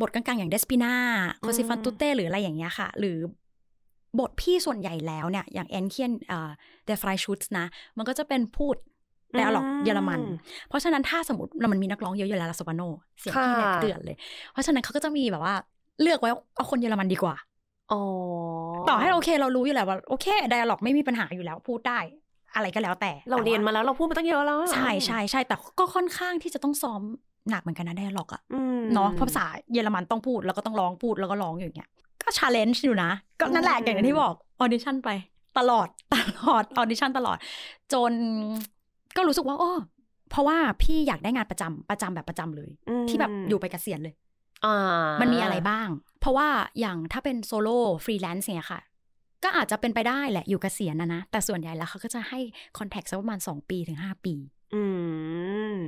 บทกลางๆ อย่างเดสปิน่าโคซิฟันตุเต้ หรืออะไรอย่างเงี้ยค่ะ หรือ บทพี่ส่วนใหญ่แล้วเนี่ย อย่างแอนเคียนเดฟรายชูตส์นะ มันก็จะเป็นพูดแต่อลอกเยอรมัน เพราะฉะนั้นถ้าสมมติเรามันมีนักร้องเยอะอยู่แล้วลาสวาโนเสียงที่แหลกเตือนเลย เพราะฉะนั้นเขาก็จะมีแบบว่า เลือกไว้เอาคนเยอรมันดีกว่าต่อให้โอเคเรารู้อยู่แล้วว่าโอเคไดอะล็อกไม่มีปัญหาอยู่แล้ว พูดได้อะไรก็แล้วแต่เราเรียนมาแล้วเราพูดมาตั้งเยอะแล้วใช่ใช่ใช่แต่ก็ค่อนข้างที่จะต้องซ้อมหนักเหมือนกันนะได้หรอกอะเนาะภาษาเยอรมันต้องพูดแล้วก็ต้องร้องพูดแล้วก็ร้องอย่างเงี้ยก็ชาเลนจ์อยู่นะ ก็นั่นแหละอย่างที่บอกออดิชั่นไปตลอดตลอดออดิชั่นตลอด จน ก็รู้สึกว่าโอ้เพราะว่าพี่อยากได้งานประจำประจำแบบประจำเลย ที่แบบอยู่ไปเกษียณเลยมันมีอะไรบ้าง เพราะว่าอย่างถ้าเป็นโซโล่ฟรีแลนซ์เนี่ยค่ะก็อาจจะเป็นไปได้แหละ อยู่กเกษียณนะนะ แต่ส่วนใหญ่แล้วเขาก็จะให้คอนแทคสักประมาณ 2 ปีถึง 5 ปี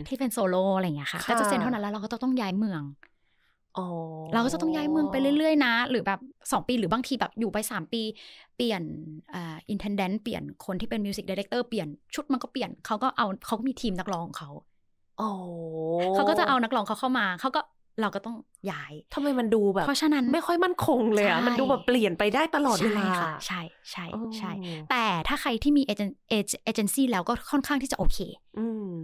ที่เป็นโซโล่อะไรอย่างเงี้ยค่ะ ก็จะเซ็นเท่านั้น แล้วเราก็ต้องย้ายเมืองเราก็จะต้องย้ายเมืองไปเรื่อย ๆ นะ หรือแบบ 2 ปี หรือบางทีแบบอยู่ไป 3 ปี เปลี่ยนอินเทนเดนต์เปลี่ยนคนที่เป็นมิวสิกดีเรคเตอร์เปลี่ยนชุดมันก็เปลี่ยนเขาก็เอาเขามีทีมนักร้องเขาเขาก็จะเอานักร้องเขาเข้ามาเขาก็เราก็ต้องย้ายทำไมมันดูแบบ เพราะฉะนั้นไม่ค่อยมั่นคงเลยอ่ะมันดูแบบเปลี่ยนไปได้ตลอดเวลาใช่ใช่ใช่ แต่ถ้าใครที่มีเอเจนเอเจนซี่แล้วก็ค่อนข้างที่จะโอเค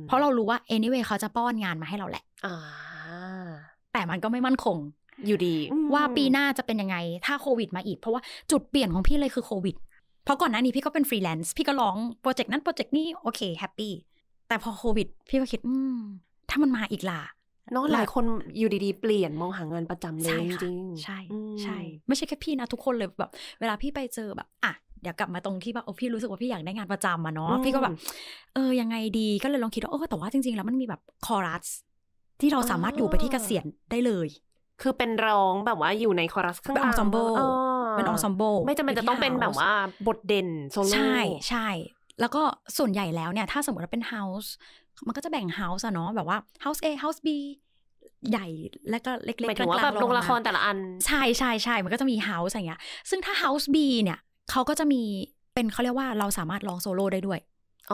เพราะเรารู้ว่า anyway เขาจะป้อนงานมาให้เราแหละ แต่มันก็ไม่มั่นคง อยู่ดี ว่าปีหน้าจะเป็นยังไง ถ้าโควิดมาอีก เพราะว่าจุดเปลี่ยนของพี่เลยคือโควิด เพราะก่อนหน้านี้พี่ก็เป็นฟรีแลนซ์ พี่ก็ร้องโปรเจกต์นั้นโปรเจกต์นี้โอเคแฮปปี้ แต่พอโควิดพี่ก็คิดถ้ามันมาอีกล่ะเนาะหลายคนอยู่ดีๆ เปลี่ยนมองหางานประจำเลยจริงใช่ใช่ไม่ใช่แค่พี่นะทุกคนเลยแบบ เวลาพี่ไปเจอแบบอ่ะเดี๋ยวกลับมาตรงที่แบบโอ้พี่รู้สึกว่าพี่อยากได้งานประจำอะเนาะพี่ก็แบบเออยังไงดีก็เลยลองคิดว่าโอ้แต่ว่าจริง ๆ แล้วมันมีแบบคอรัส ที่เราสามารถอยู่ไปที่เกษียณได้เลย คือเป็นร้องแบบว่าอยู่ในคอรัสเครื่องเป็นออซอมโบเป็นออซอมโบไม่จำเป็นจะต้องเป็นแบบว่าบทเด่นโซโล่ใช่ใช่แล้วก็ส่วนใหญ่แล้วเนี่ย ถ้าสมมติว่าเป็นเฮาส์มันก็จะแบ่งเฮาส์อะเนาะแบบว่า house A house B ใหญ่แล้วก็เล็กๆกลางๆแบบโรงละครแต่ละอัน ใช่ใช่ใช่มันก็จะมีเฮาส์อย่างเงี้ยซึ่งถ้าเฮาส์ B เนี่ย เขาก็จะมีเป็นเขาเรียกว่าเราสามารถร้องโซโล่ได้ด้วยอ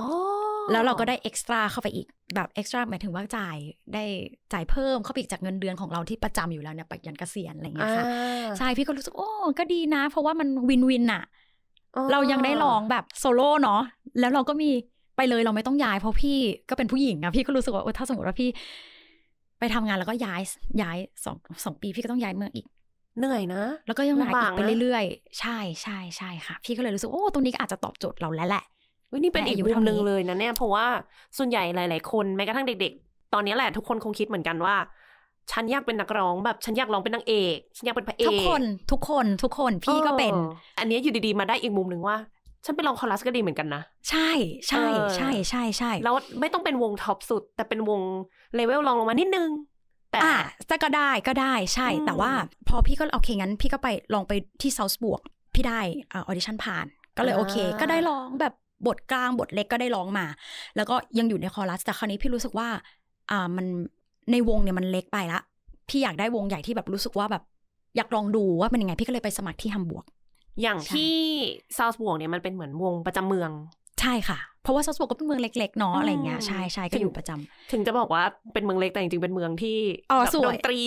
แล้วเราก็ได้เอ็กซ์ตร้าเข้าไปอีก แบบเอ็กซ์ตร้าหมายถึงว่าจ่ายได้จ่ายเพิ่มเข้าไปอีกจากเงินเดือนของเราที่ประจำอยู่แล้วเนี่ยไปยันเกษียณอะไรเงี้ยค่ะใช่พี่ก็รู้สึกโอ้ก็ดีนะ เพราะว่ามันวินวินอะเรายังได้ลองแบบโซโล่เนาะแล้วเราก็มีไปเลยเราไม่ต้องย้ายเพราะพี่ก็เป็นผู้หญิงอะพี่ก็รู้สึกว่าถ้าสมมติว่าพี่ ไปทำงานแล้วก็ย้ายย้ายสองสองปีพี่ก็ต้องย้ายเมืองอีกเหนื่อยนะแล้วก็ยังหนาอีกไปเรื่อยๆใช่ใช่ใช่ค่ะ พี่ก็เลยรู้สึกโอ้ตรงนี้ก็อาจจะตอบโจทย์เราแล้วแหละนี่เป็นอีกมุมหนึ่งเลยนะเนี่ยเพราะว่า ส่วนใหญ่หลายๆคนแม้กระทั่งเด็กๆตอนนี้แหละทุกคนคงคิดเหมือนกันว่า ฉันอยากเป็นนักร้อง แบบฉันอยากร้องเป็นนางเอกฉันอยากเป็นพระเอกทุกคน ทุกคนทุกคนพี่ก็เป็น อันนี้อยู่ดีๆ มาได้อีกมุมหนึ่งว่าฉันไปลองคอรัสก็ดีเหมือนกันนะใช่ใช่ใช่ใช่ใช่แล้วไม่ต้องเป็นวงท็อปสุด แต่เป็นวงเลเวลลองลงมานิดนึงแต่อ่ะจะก็ได้ก็ได้ใช่ แต่ว่าพอพี่ก็โอเคงั้น พี่ก็ไปลองไปที่เซาส์บวกพี่ได้ออดิชั่นผ่านก็เลยโอเคก็ได้ลองแบบบทกลางบทเล็กก็ได้ร้องมา แล้วก็ยังอยู่ในคอรัสแต่คราวนี้พี่รู้สึกว่าอ่ามันในวงเนี่ยมันเล็กไปละ พี่อยากได้วงใหญ่ที่แบบรู้สึกว่าแบบอยากลองดูว่าเป็นยังไงพี่ก็เลยไปสมัครที่ฮัมบวกอย่างที่ซาวส์บวกเนี่ยมันเป็นเหมือนวงประจำเมืองใช่ค่ะ เพราะว่าซาวส์บวกก็เป็นเมืองเล็กๆเนาะอะไรเงี้ยใช่ใช่ก็อยู่ประจำ ถึงจะบอกว่าเป็นเมืองเล็กแต่จริงๆเป็นเมืองที่อ๋อสวยดนตรี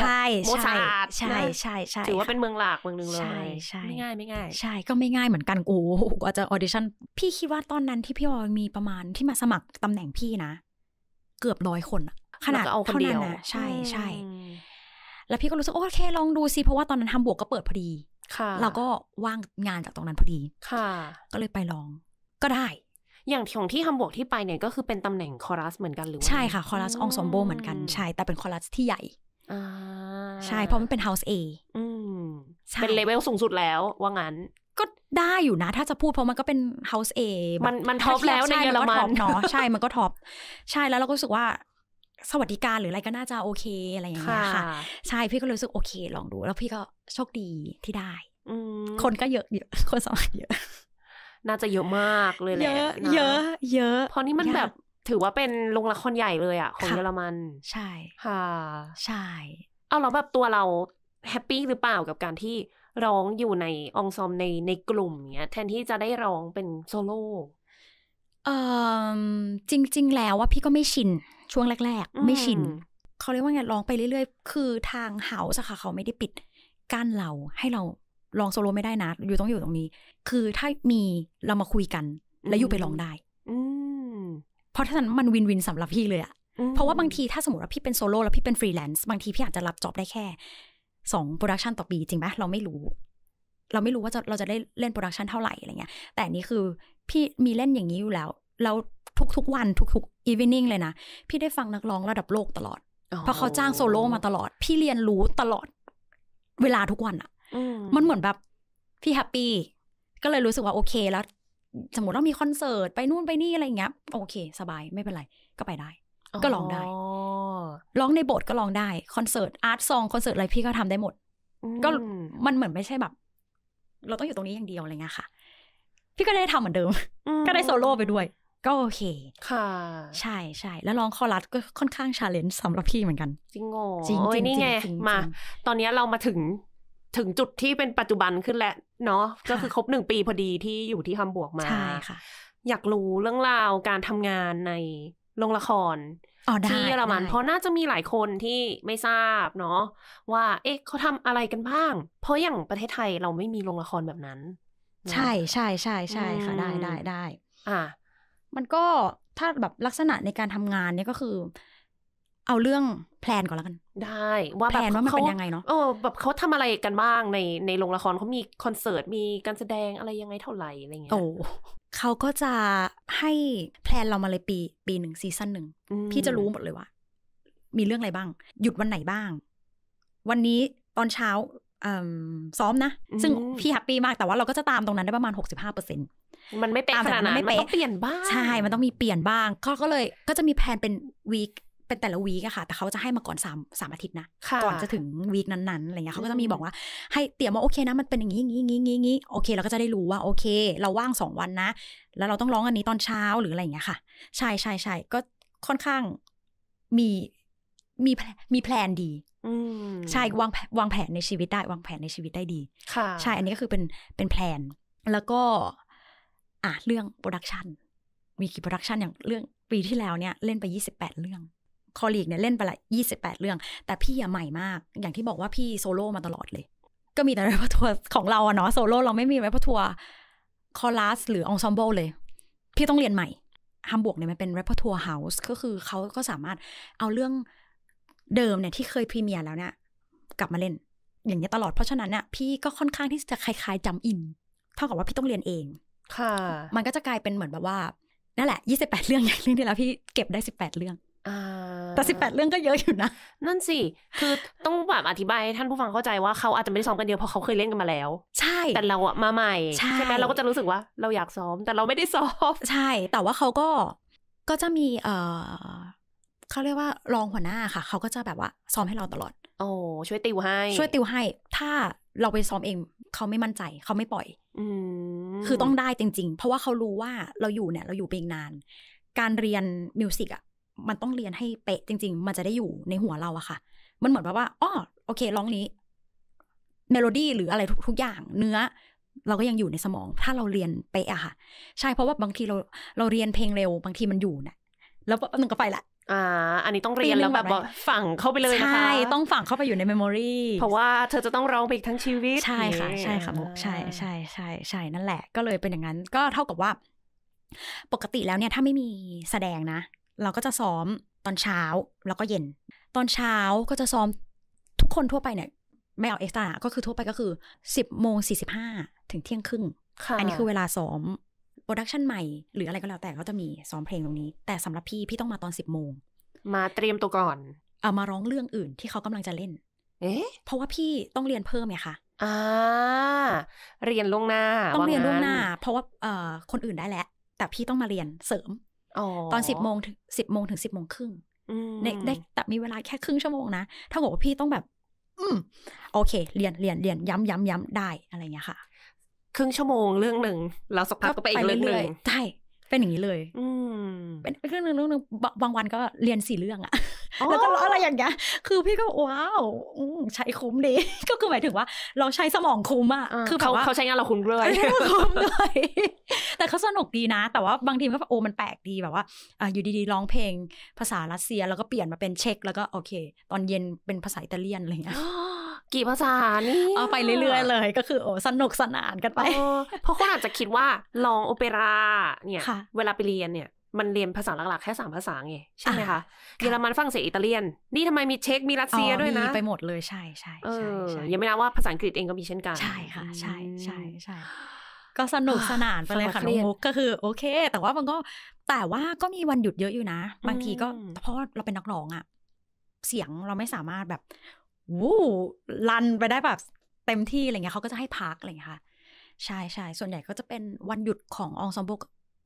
ใช่โมซาร์ทใช่ใช่ใช่ ถือว่าเป็นเมืองหลักเมืองหนึ่งเลยใช่ใช่ไม่ง่ายไม่ง่ายใช่ก็ไม่ง่ายเหมือนกันโอ้ก็จะออเดชั่นพี่คิดว่าตอนนั้นที่พี่ออยมีประมาณที่มาสมัครตำแหน่งพี่นะ เกือบร้อยคนขนาดเท่านั้นนะใช่ใช่แล้วพี่ก็รู้สึกโอเคลองดูสิเพราะว่าตอนนั้นทำบวกก็เปิดพอดีเราก็ว่างงานจากตรงนั้นพอดีค่ะ ก็เลยไปลอง ก็ได้ อย่างของที่ฮัมบวกที่ไปเนี่ยก็คือเป็นตำแหน่งคอรัสเหมือนกันหรือใช่ค่ะคอรัสองซอมโบเหมือนกันใช่แต่เป็นคอรัสที่ใหญ่ใช่ เพราะมันเป็น House A เป็นเลเวลสูงสุดแล้ว ว่างั้น ก็ได้อยู่นะ ถ้าจะพูดเพราะมันก็เป็น House A มันมันท็อปแล้วในเยอรมันเนาะใช่ มันก็ท็อปใช่แล้วเราก็รู้สึกว่าสวัสดิการหรืออะไรก็น่าจะโอเคอะไรอย่างเงี้ยค่ะ ใช่พี่ก็รู้สึกโอเคลองดูแล้วพี่ก็โชคดีที่ได้คนก็เยอะเยอะคนสมัครเยอะ น่าจะเยอะมากเลยแหละเยอะ เยอะ เพราะนี่มันแบบถือว่าเป็นโรงละครใหญ่เลยอ่ะของเยอรมันใช่ค่ะใช่เอาเราแบบตัวเราแฮปปี้หรือเปล่ากับการที่ร้องอยู่ในองซอมในในกลุ่มเนี้ย แทนที่จะได้ร้องเป็นโซโล่เอ่อจริง ๆ แล้วว่าพี่ก็ไม่ชินช่วงแรก ๆ ไม่ชินเขาเรียกว่าไงร้องไปเรื่อย ๆ คือทางเฮาส์ค่ะเขาไม่ได้ปิดกั้นเราให้เราลองโซโล่ไม่ได้นะอยู่ต้องอยู่ตรงนี้ คือถ้ามีเรามาคุยกัน แล้วอยู่ไปลองได้เพราะฉะนั้นมันวินวินสำหรับพี่เลยอะเพราะว่าบางทีถ้าสมมติว่าพี่เป็นโซโล่แล้วพี่เป็นฟรีแลนซ์บางทีพี่อาจจะรับจ็อบได้แค่สองโปรดักชันต่อปีจริงไหมเราไม่รู้ เราไม่รู้ว่าเราจะได้เล่นโปรดักชันเท่าไหร่อะไรเงี้ยแต่นี้คือพี่มีเล่นอย่างนี้อยู่แล้ว เราทุก ๆ วันทุกอีวินิ่งเลยนะ พี่ได้ฟังนักร้องระดับโลกตลอดเพราะเขาจ้างโซโล่มาตลอด พี่เรียนรู้ตลอดเวลาทุกวันอะมันเหมือนแบบ พี่แฮปปี้ก็เลยรู้สึกว่าโอเคแล้ว สมมติว่ามีคอนเสิร์ต ไปนู่นไปนี่อะไรเงี้ยโอเค สบายไม่เป็นไร ก็ไปได้ ก็ร้องได้ร้องในบทก็ร้องได้ คอนเสิร์ตอาร์ตซองคอนเสิร์ตอะไร พี่ก็ทำได้หมดก็มันเหมือนไม่ใช่แบบ เราต้องอยู่ตรงนี้อย่างเดียวอะไรเงี้ยค่ะ พี่ก็ได้ทำเหมือนเดิมก็ได้โซโล่ไปด้วยก็โอเค ค่ะ ใช่ใช่ แล้วร้องคอรัสก็ค่อนข้างชาเลนจ์สำหรับพี่เหมือนกัน จริงโง่จริงจริงจริงมา ตอนนี้เรามาถึงถึงจุดที่เป็นปัจจุบันขึ้นแล้วเนาะก็คือครบหนึ่งปีพอดีที่อยู่ที่ฮัมบวกมา ใช่ค่ะ อยากรู้เรื่องราวการทำงานในโรงละครที่เยอรมัน เพราะน่าจะมีหลายคนที่ไม่ทราบเนาะว่า เอ๊ะเขาทำอะไรกันบ้าง เพราะอย่างประเทศไทยเราไม่มีโรงละครแบบนั้น ใช่ใช่ใช่ใช่ค่ะได้ได้ได้ อ่ามันก็ถ้าแบบลักษณะในการทำงาน เนี่ยก็คือ เอาเรื่องแพลนก่อนแล้วกัน ได้ว่าแบบว่ามันเป็นยังไงเนาะเออแบบเขาทำอะไรกันบ้างในในโรงละครเขามีคอนเสิร์ตมีการแสดงอะไรยังไงเท่าไหร่อะไรเงี้ยโอ้เขาก็จะให้แพลนเรามาเลยปีปีหนึ่งซีซั่นหนึ่งพี่จะรู้หมดเลยว่า มีเรื่องอะไรบ้าง หยุดวันไหนบ้าง วันนี้ตอนเช้าซ้อมนะซึ่งพี่แฮปปี้มากแต่ว่าเราก็จะตามตรงนั้นได้ประมาณหกสิบห้าเปอร์เซ็นต์มันไม่เป็นขนาดนั้นมันต้องเปลี่ยนบ้างใช่ มันต้องมีเปลี่ยนบ้างเขาก็เลยก็จะมีแผนเป็นวีคเป็นแต่ละวีคอะค่ะ แต่เขาจะให้มาก่อนสามสามอาทิตย์นะ ก่อนจะถึงวีคนั้นๆอะไรเงี้ยเขาก็จะมีบอกว่า ให้เตรียมว่าโอเคนะมันเป็นอย่างนี้ยี้งี้อี้งี้โอเคเราก็จะได้รู้ว่าโอเค เราว่างสองวันนะแล้วเราต้องร้องอันนี้ตอนเช้าหรืออะไรเงี้ยค่ะ ใช่ใช่ใช่ก็ค่อนข้างมีมีมีแผนดีใช่วางวางแผนในชีวิตได้วางแผนในชีวิตได้ดีใช่ อันนี้ก็คือเป็นเป็นแผนแล้วก็อ่ะเรื่องโปรดักชันมีกี่โปรดักชันอย่างเรื่องปีที่แล้วเนี่ยเล่นไป 28 เรื่องคอลีกเนี่ยเล่นไปละ28 เรื่อง แต่พี่อะใหม่มาก อย่างที่บอกว่าพี่โซโล่มาตลอดเลย ก็มีแต่เรปทัวร์ของเราอะเนาะโซโล่เราไม่มีเรปทัวร์คอรัสหรือองซอมโบเลย พี่ต้องเรียนใหม่ฮัมบวกเนี่ยมันเป็นเรปทัวร์เฮาส์ก็คือเขาก็สามารถเอาเรื่องเดิมเนี่ยที่เคยพรีเมียร์แล้วเนี่ยกลับมาเล่นอย่างนี้ตลอดเพราะฉะนั้นเนี่ยพี่ก็ค่อนข้างที่จะคล้ายๆจำอินเท่ากับว่าพี่ต้องเรียนเองค่ะมันก็จะกลายเป็นเหมือนแบบว่านั่นแหละยี่สบแปดเรื่องอย่างเรื่องที่แล้วพี่เก็บได้สิบแปดเรื่องแต่สิบแปดเรื่องก็เยอะอยู่นะ นั่นสิคือต้องแบบอธิบายให้ท่านผู้ฟังเข้าใจว่าเขาอาจจะไม่ได้ซ้อมกันเยอะเพราะเขาเคยเล่นกันมาแล้ว ใช่ แต่เราอะมาใหม่ใช่ไหมเราก็จะรู้สึกว่า เราอยากซ้อมแต่เราไม่ได้ซ้อมใช่ แต่ว่าเขาก็ก็จะมีเอ่อเขาเรียกว่ารองหัวหน้าค่ะ เขาก็จะแบบว่าซ้อมให้เราตลอด โอ้ช่วยติวให้ ช่วยติวให้ ถ้าเราไปซ้อมเอง เขาไม่มั่นใจ เขาไม่ปล่อยอคือต้องได้จริง ๆ เพราะว่าเขารู้ว่าเราอยู่เนี่ย เราอยู่เพลงนาน การเรียนมิวสิกอ่ะ มันต้องเรียนให้เป๊ะจริง ๆ มันจะได้อยู่ในหัวเราอะค่ะ มันเหมือนแบบว่าอ๋อโอเคร้องนี้เมโลดี้หรืออะไรทุกอย่าง เนื้อ เราก็ยังอยู่ในสมอง ถ้าเราเรียนเป๊ะอะค่ะ ใช่เพราะว่าบางทีเราเราเรียนเพลงเร็ว บางทีมันอยู่นะแล้วันึงก็ไปละอ่าอันนี้ต้องเรียนแล้วแบบฝังเข้าไปเลยนะคะ ใช่ต้องฝังเข้าไปอยู่ในเมมโมรีเพราะว่าเธอจะต้องร้องไปอีกทั้งชีวิตใช่ค่ะใช่ค่ะมุกใช่ใช่ใช่ใช่นั่นแหละก็เลยเป็นอย่างนั้นก็เท่ากับว่า ปกติแล้วเนี่ยถ้าไม่มีแสดงนะ เราก็จะซ้อมตอนเช้าแล้วก็เย็น ตอนเช้าก็จะซ้อมทุกคนทั่วไปเนี่ยไม่เอาเอ็กซ์ตร้าก็คือทั่วไปก็คือสิบโมงสี่สิบห้าถึงเที่ยงครึ่งอันนี้คือเวลาซ้อมโปรดักชันใหม่หรืออะไรก็แล้วแต่เขาจะมีซ้อมเพลงตรงนี้ แต่สำหรับพี่พี่ต้องมาตอนสิบโมงมาเตรียมตัวก่อนเอามาร้องเรื่องอื่นที่เขากำลังจะเล่น เอ๊ะเพราะว่าพี่ต้องเรียนเพิ่มไงคะอ่าเรียนล่วงหน้าต้องเรียนล่วงหน้า เพราะว่าเอ่อคนอื่นได้แล้วแต่พี่ต้องมาเรียนเสริมตอนสิบโมงถึงสิบโมงถึงสิบโมงครึ่งได้แต่มีเวลาแค่ครึ่งชั่วโมงนะ ถ้าบอกว่าพี่ต้องแบบ อืมโอเค เรียนเรียนเรียนย้ำย้ำย้ำได้อะไรเงี้ยค่ะครึ่งชั่วโมงเรื่องหนึ่งแล้วสักพักก็ไปอีกเรื่องหนึ่งใช่เป็นอย่างนี้เลยอืเป็นเรื่องหนึ่งเรื่องหนึ่งบางวันก็เรียนสี่เรื่องอะแล้วก็ร้ออะไรอย่างเงี้ย คือพี่ก็ว้าวใช้คุ้มดีก็คือหมายถึงว่าเราใช้สมองคุ้มอะคือเขาเขาใช้งานเราคุ้มเลยคุ้มเลยแต่เขาสนุกดีนะ แต่ว่าบางทีก็โอ้มันแปลกดีแบบว่าอยู่ดีๆร้องเพลงภาษารัสเซียแล้วก็เปลี่ยนมาเป็นเช็กแล้วก็โอเค ตอนเย็นเป็นภาษาอิตาเลียนอะไรเงี้ยกี่ภาษานี่ เอาไปเรื่อย ๆ เลยก็คือโอ้สนุกสนานกันไปเพราะคนอาจจะคิดว่าลองโอเปร่าเนี่ย เวลาไปเรียนเนี่ย มันเรียนภาษาหลัก ๆ แค่สามภาษาไงใช่ไหมคะเยอรมันฝรั่งเศสอิตาเลียน นี่ทำไมมีเช็กมีรัสเซียด้วยนะไปหมดเลยใช่ใช่ใช่ยังไม่นับว่าภาษาอังกฤษเองก็มีเช่นกันใช่ค่ะ ใช่ใช่ใช่ก็สนุกสนานไปเลยค่ะน้องมุกก็คือ โอเค แต่ว่ามันก็แต่ว่าก็มีวันหยุดเยอะอยู่นะ บางทีก็เพราะเราเป็นนักร้องอะเสียงเราไม่สามารถแบบวู้ลันไปได้แบบเต็มที่อะไรเงี้ยเขาก็จะให้พักอะไรเงี้ยค่ะใช่ใช่ส่วนใหญ่ก็จะเป็นวันหยุดขององซอมโบ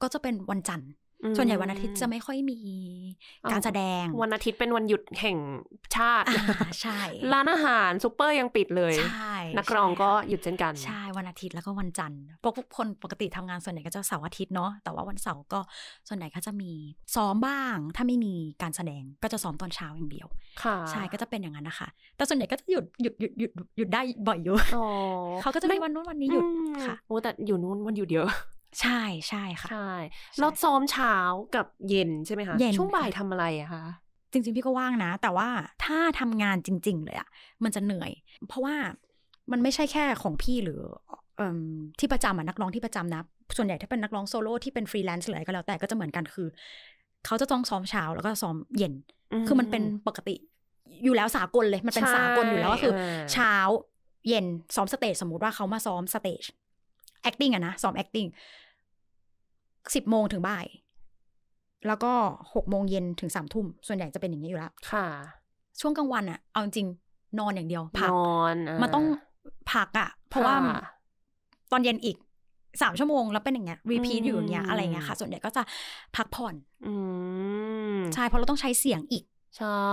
ก็จะเป็นวันจันทร์ส่วนใหญ่วันอาทิตย์จะไม่ค่อยมีการแสดง วันอาทิตย์เป็นวันหยุดแห่งชาติ ใช่ ร้านอาหารซูเปอร์ยังปิดเลย ใช่นักร้องก็หยุดเช่นกัน ใช่ วันอาทิตย์แล้วก็วันจันทร์พวกคนปกติทำงานส่วนใหญ่ก็จะเสาร์อาทิตย์เนาะ แต่ว่าวันเสาร์ก็ ส่วนใหญ่ขาจะมีซ้อมบ้าง ถ้าไม่มีการแสดงก็จะซ้อมตอนเช้าอย่างเดียว ค่ะ ใช่ก็จะเป็นอย่างนั้นนะคะ แต่ส่วนใหญ่ก็จะหยุดหยุดหยุดหยุดหยุดได้บ่อยอยู่เขาก็จะไม่วันนู้นวันนี้หยุดค่ะโอ้แต่อยู่นู้นวันหยุดเยอะใช่ใช่ค่ะใช่เราซ้อมเช้ากับเย็นใช่ไหมคะเย็นช่วงบ่ายทำอะไรอะคะจริง ๆ พี่ก็ว่างนะแต่ว่าถ้าทำงานจริง ๆ เลยอะมันจะเหนื่อย เพราะว่ามันไม่ใช่แค่ของพี่หรือที่ประจำอะนักร้องที่ประจำนะส่วนใหญ่ถ้าเป็นนักร้องโซโล่ที่เป็นฟรีแลนซ์เลยก็แล้วแต่ก็จะเหมือนกันคือเขาจะต้องซ้อมเช้าแล้วก็ซ้อมเย็น คือมันเป็นปกติ อยู่แล้วสากลเลย มันเป็นสากลอยู่แล้วก็คือ เช้าเย็นซ้อมสเตจสมมุติว่าเขามาซ้อมสเตจ acting อะนะซ้อม acting สิบโมงถึงบ่าย แล้วก็หกโมงเย็นถึงสามทุ่มส่วนใหญ่จะเป็นอย่างนี้อยู่แล้ว ค่ะ ช่วงกลางวันอะเอาจริง นอนอย่างเดียว พักนอนมันต้องพักอะเพราะว่า ตอนเย็นอีกสามชั่วโมงแล้วเป็นอย่างเงี้ย รีพีทอยู่อย่างเงี้ย อะไรเงี้ยค่ะ ส่วนใหญ่ก็จะพักผ่อน อืใช่เพราะเราต้องใช้เสียงอีกใช่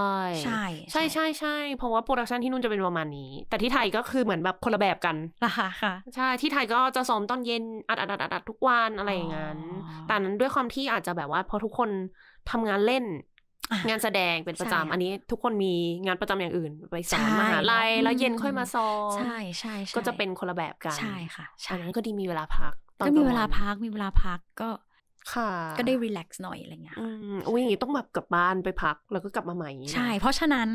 ใช่ใช่ใช่ใช่เพราะว่าโปรดักชันที่นู่นจะเป็นประมาณนี้ แต่ที่ไทยก็คือเหมือนแบบคนละแบบกันนะคะค่ะใช่ที่ไทยก็จะซ้อมตอนเย็น อัดอัดอัดอัดทุกวันอะไรอย่างนั้นแต่นั้นด้วยความที่อาจจะแบบว่าพอทุกคนทำงานเล่น งานแสดงเป็นประจำอันนี้ทุกคนมีงานประจำอย่างอื่น ไปสอนมหาลัยแล้วเย็นค่อยมาซ้อมใช่ใช่ก็จะเป็นคนละแบบกันใช่ค่ะอันนั้นก็ดีมีเวลาพักก็มีเวลาพัก มีเวลาพักก็ก็ได้รีแลกซ์หน่อยอะไรเงี้ยอุ้ยอย่างงี้ต้องแบบกลับบ้านไปพักแล้วก็กลับมาใหม่ ใช่ เพราะฉะนั้น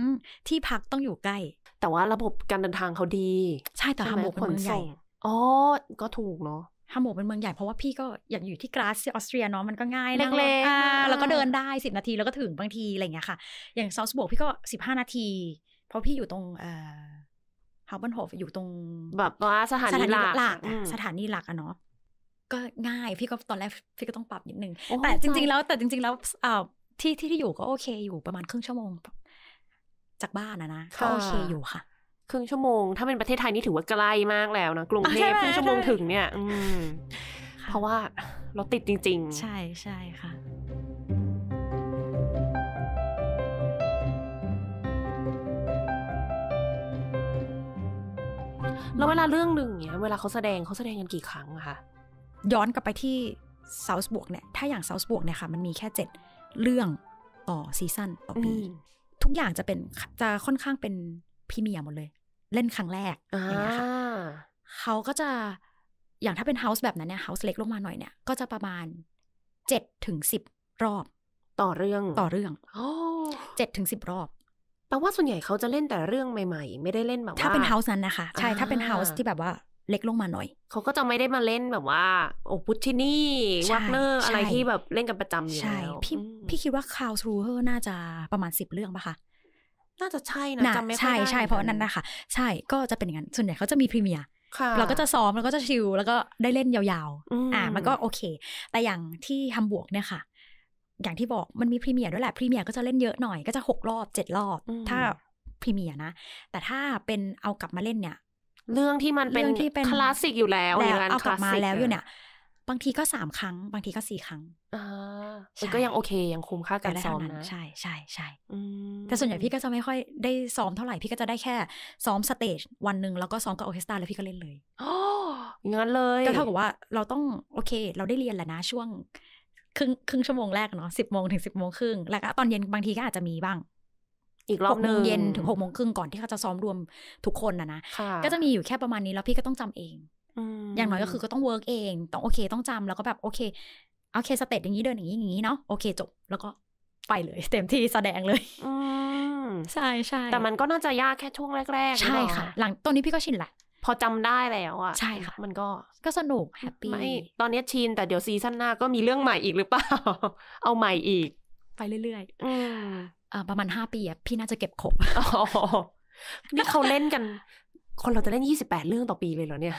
ที่พักต้องอยู่ใกล้ แต่ว่าระบบการเดินทางเขาดี ใช่ แต่ฮูโ์กเป็นเมืองใหญ่ อ๋อ ก็ถูกเนาะ ฮัูโ์กเป็นเมืองใหญ่ เพราะว่าพี่ก็อยากอยู่ที่กราสที่ออสเตรียเนาะมันก็ง่ายเล็กๆแล้วก็เดินได้สิบนาทีแล้วก็ถึงบางทีอะไรเงี้ยค่ะ อย่างซาวส์บวกพี่ก็สิบห้านาที เพราะพี่อยู่ตรงเอ่อฮาร์บันโฮฟอยู่ตรงแบบว่าสถานีหลักสถานีหลักอะเนาะ็ง่าย พี่ก็ตอนแรกพี่ก็ต้องปรับนิดนึงแต่จริงๆแล้วแต่จริงๆ แล้วที่ที่ที่อยู่ก็โอเค อยู่ประมาณครึ่งชั่วโมงจากบ้านนะนะก็โอเคอยู่ค่ะ ครึ่งชั่วโมง ถ้าเป็นประเทศไทยนี่ถือว่าไกลมากแล้ว นะกรุงเทพครึ่งชั่วโมงถึง เนี่ยเพราะว่ารถติดจริง ๆ ใช่ใช่ค่ะแล้วเวลาเรื่องหนึ่งเนี่ยเวลาเขาแสดงเขาแสดงกันกี่ครั้งอะคะย้อนกลับไปที่เซา t ์บวกเนี่ย ถ้าอย่างเซา t ์บวกเนี่ยค่ะ มันมีแค่เจ็ดเรื่องต่อซีซั่นต่อปี ทุกอย่างจะเป็นจะค่อนข้างเป็นพรีเมียร์หมดเลย เล่นครั้งแรกอย่างเงี้ยค่ะ เขาก็จะ อย่างถ้าเป็นเฮาส์แบบนั้นเนี่ยเฮาส์เล็กลงมาหน่อยเนี่ย ก็จะประมาณเจ็ดถึงสิบรอบ ต่อเรื่องต่อเรื่อง เจ็ดถึงสิบรอบ แปลว่าส่วนใหญ่เขาจะเล่นแต่เรื่องใหม่ๆ ไม่ได้เล่นแบบว่า ถ้าเป็นเฮาส์นั้นนะคะ ใช่ ถ้าเป็นเฮาส์ที่แบบว่าเล็กลงมาหน่อย เขาก็จะไม่ได้มาเล่นแบบว่า โอ้ พุชธินี่ วักเนอร์อะไรที่แบบเล่นกันประจำอยู่แล้ว พี่พี่คิดว่าคาวทรูเฮอร์น่าจะประมาณสิบเรื่องปะคะ น่าจะใช่นะจำไม่ได้ใช่ใช่เพราะนั้นนะคะ ใช่ก็จะเป็นอย่างนั้น ส่วนใหญ่เขาจะมีพรีเมียร์ เราก็จะซ้อมแล้วก็จะชิลแล้วก็ได้เล่นยาวๆ อ่า มันก็โอเค แต่อย่างที่ทำบวกเนี่ยค่ะ อย่างที่บอกมันมีพรีเมียร์ด้วยแหละพรีเมียร์ก็จะเล่นเยอะหน่อยก็จะหกรอบเจ็ดรอบถ้าพรีเมียร์นะ แต่ถ้าเป็นเอากลับมาเล่นเนี่ยเรื่องที่มันเป็นที่เป็นคลาสสิกอยู่แล้วแล้วเอากลับมาแล้วอยู่เนี่ยบางทีก็สามครั้ง บางทีก็สี่ครั้งอ่ก็ยังโอเคยังคุ้มค่าการซ้อมนะใช่ใช่ใช่แต่ส่วนใหญ่พี่ก็จะไม่ค่อยได้ซ้อมเท่าไหร่พี่ก็จะได้แค่ซ้อมสเตจวันหนึ่งแล้วก็ซ้อมกับออเคสตราแล้วพี่ก็เล่นเลยอ๋องั้นเลยก็เท่ากับว่าเราต้องโอเคเราได้เรียนแหละนะ ช่วงครึ่งครึ่ง ชั่วโมงแรกเนาะสิบโมงถึงสิบโมงครึ่งแล้วก็ตอนเย็นบางทีก็อาจจะมีบ้างอีกรอบหนึ่งเย็นถึงหกโมงครึ่งก่อนที่เขาจะซ้อมรวมทุกคนนะนะก็จะมีอยู่แค่ประมาณนี้แล้วพี่ก็ต้องจำเองอย่างน้อยก็คือก็ต้องเวิร์กเองต้องโอเคต้องจำแล้วก็แบบโอเคโอเคสเตตอย่างนี้เดินอย่างนี้อย่างนี้เนาะโอเค จบแล้วก็ไปเลยเต็มที่แสดงเลยใช่ใช่แต่มันก็น่าจะยากแค่ช่วงแรกๆใช่ค่ะ หลังตอนนี้พี่ก็ชินแหละพอจำได้แล้วอ่ะใช่ค่ะมันก็ก็สนุกแฮปปี้ไม่ตอนนี้ชินแต่เดี๋ยวซีซั่นหน้าก็มีเรื่องใหม่อีกหรือเปล่าเอาใหม่อีกไปเรื่อยๆประมาณห้าปีอะพี่น่าจะเก็บครบนี่เขาเล่นกัน คนเราจะเล่นยี่สิบแปดเรื่องต่อปีเลยเหรอเนี่ย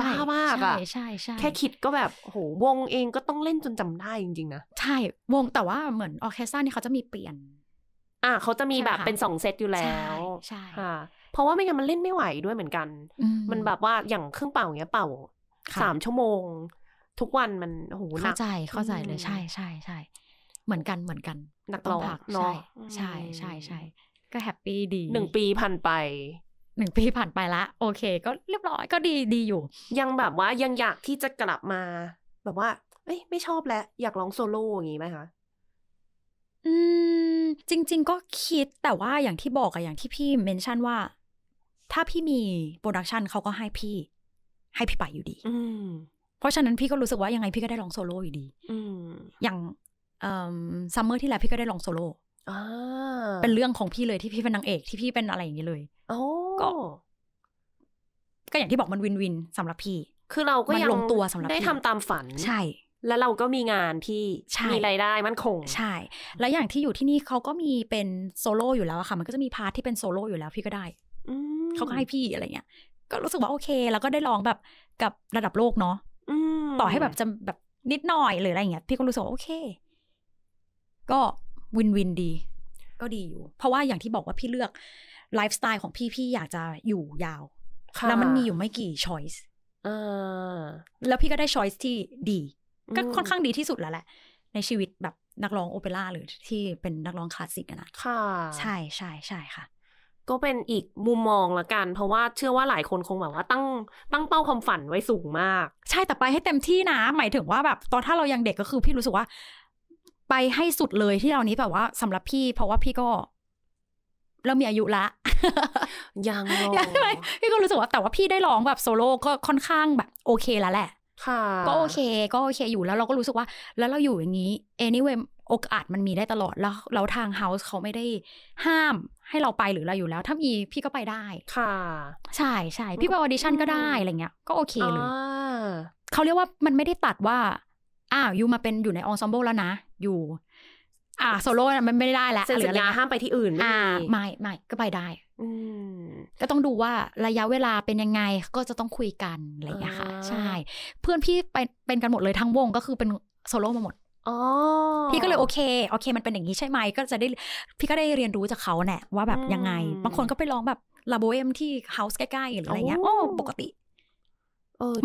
บ้ามากอะใช่ใช่ แค่คิดก็แบบโหวงเองก็ต้องเล่นจนจำได้จริงๆนะ ใช่วงแต่ว่าเหมือนออเคสตราเนี่ยเขาจะมีเปลี่ยน อ่าเขาจะมีแบบเป็นสองเซตอยู่แล้ว ใช่ ค่ะ เพราะว่าไม่งั้นมันเล่นไม่ไหวด้วยเหมือนกัน มันแบบว่าอย่างเครื่องเป่าอย่างเงี้ยเป่าสามชั่วโมง ทุกวันมันโหเข้าใจเข้าใจเลยใช่ใช่ใช่เหมือนกันเหมือนกัน นักร้องเนาใช่ใช่ ใช่ ก็แฮปปี้ดีหนึ่งปีผ่านไปหนึ่งปีผ่านไปละ โอเค ก็เรียบร้อย ก็ดีดีอยู่ ยังแบบว่ายังอยากที่จะกลับมา แบบว่าเอ้ยไม่ชอบแล้ว อยากร้องโซโล่อย่างนี้ไหมคะอืม จริง ๆ ก็คิดแต่ว่าอย่างที่บอกอะอย่างที่พี่เมนชั่นว่า ถ้าพี่มีโปรดักชันเขาก็ให้พี่ ให้พี่ไปอยู่ดี อืเพราะฉะนั้นพี่ก็รู้สึกว่ายังไงพี่ก็ได้ร้องโซโล่อยู่ดี อือย่างซัมเมอร์ที่แล้วพี่ก็ได้ลองโซโล่เป็นเรื่องของพี่เลยที่พี่เป็นนางเอกที่พี่เป็นอะไรอย่างนี้เลยก็ ก็อย่างที่บอกมันวินวินสำหรับพี่ คือเราก็ยังลงตัวสำหรับได้ทำตามฝัน ใช่ แล้วเราก็มีงานที่ มีรายได้ มันคง ใช่ แล้วอย่างที่อยู่ที่นี่เขาก็มีเป็นโซโล่อยู่แล้วค่ะ มันก็จะมีพาร์ทที่เป็นโซโล่อยู่แล้วพี่ก็ได้เขาก็ให้พี่อะไรเงี้ย ก็รู้สึกว่าโอเค แล้วก็ได้ลองแบบ กับระดับโลกเนาะต่อให้แบบจะแบบนิดหน่อยหรืออะไรเงี้ยพี่ก็รู้สึกว่าโอเคก็วินวินดี ก็ดีอยู่ เพราะว่าอย่างที่บอกว่าพี่เลือกไลฟ์สไตล์ของพี่พี่อยากจะอยู่ยาว แล้วมันมีอยู่ไม่กี่ช้อยส์แล้วพี่ก็ได้ช้อยส์ที่ดี ก็ค่อนข้างดีที่สุดแล้วแหละ ในชีวิตแบบนักร้องโอเปร่าหรือที่เป็นนักร้องคลาสสิกนะ ค่ะ ใช่ใช่ใช่ค่ะ ก็เป็นอีกมุมมองละกัน เพราะว่าเชื่อว่าหลายคนคงแบบว่าตั้งตั้งเป้าความฝันไว้สูงมาก ใช่แต่ไปให้เต็มที่นะหมายถึงว่าแบบตอนถ้าเรายังเด็กก็คือพี่รู้สึกว่าไปให้สุดเลยที่เรานี้แบบว่า สำหรับพี่เพราะว่าพี่ก็ เรามีอายุละยังยังไพี่ก็รู้สึกว่า แต่ว่าพี่ได้ร้องแบบโซโล่ก็ค่อนข้างแบบโอเคแล้วแหละก็โอเค ก็โอเคอยู่แล้ว เราก็รู้สึกว่า แล้วเราอยู่อย่างนี้ anyway โอกาสมันมีได้ตลอดแล้วเราทางเฮาส์เขาไม่ได้ห้ามให้เราไปหรืออะไรอยู่แล้ว ถ้ามีพี่ก็ไปได้ค่ะใช่ใช่พี่ไปออดิชั่นก็ได้อะไรเงี้ยก็โอเคเลยเขาเรียกว่ามันไม่ได้ตัดว่าอ้าวยูมาเป็นอยู่ในองซอมโบแล้วนะอยู่ อ่าโซโล่มันไม่ได้แล้วเซ็นสัญญาห้ามไปที่อื่นไม่ไม่ไม่ก็ไปได้ ก็ต้องดูว่าระยะเวลาเป็นยังไงก็จะต้องคุยกัน อะไรอย่างี้ค่ะ ใช่ เพื่อนพี่ไปเป็นกันหมดเลยทั้งวงก็คือเป็นโซโล่มาหมดพี่ก็เลยโอเค โอเค มันเป็นอย่างนี้ใช่ไหม ก็จะได้ พี่ก็ได้เรียนรู้จากเขาแหละว่าแบบยังไง บางคนก็ไปลองแบบลาโบเอมที่เฮาส์ใกล้ๆออะไรเงี้ยโอ้ปกติ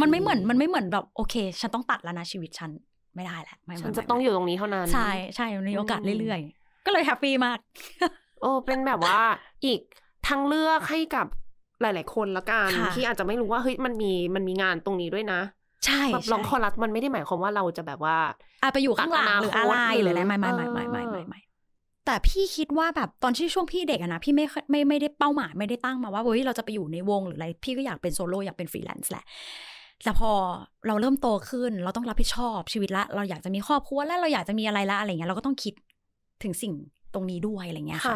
มันไม่เหมือน มันไม่เหมือนแบบโอเค ฉันต้องตัดแล้วนะชีวิตฉันไม่ได้แหละฉันจะต้องอยู่ตรงนี้เท่านั้น ใช่ใช่มีโอกาสเรื่อยๆ ก็เลยแฮปปี้มากโอ้เป็นแบบว่าอีกทางเลือกให้กับหลายๆ คนละกันที่อาจจะไม่รู้ว่าเฮ้ยมันมีมันมีงานตรงนี้ด้วยนะ ใช่แบบลองคอรัสมันไม่ได้หมายความว่าเราจะแบบว่าอไปอยู่ข้างหลังหรืออะไรอะไรม่ไม่ไม่ไม่ไม่ไม่ไม่แต่พี่คิดว่าแบบตอนที่ช่วงพี่เด็กอะนะพี่ไม่ไม่ไม่ได้เป้าหมายไม่ได้ตั้งมาว่าเฮ้ยเราจะไปอยู่ในวงหรืออะไรพี่ก็อยากเป็นโซโล่อยากเป็นฟรีแลนซ์แหละแต่พอเราเริ่มโตขึ้นเราต้องรับผิดชอบชีวิตละเราอยากจะมีครอบครัวแล้วเราอยากจะมีอะไรละอะไรเงี้ยเราก็ต้องคิดถึงสิ่งตรงนี้ด้วยอะไรเงี้ยค่ะ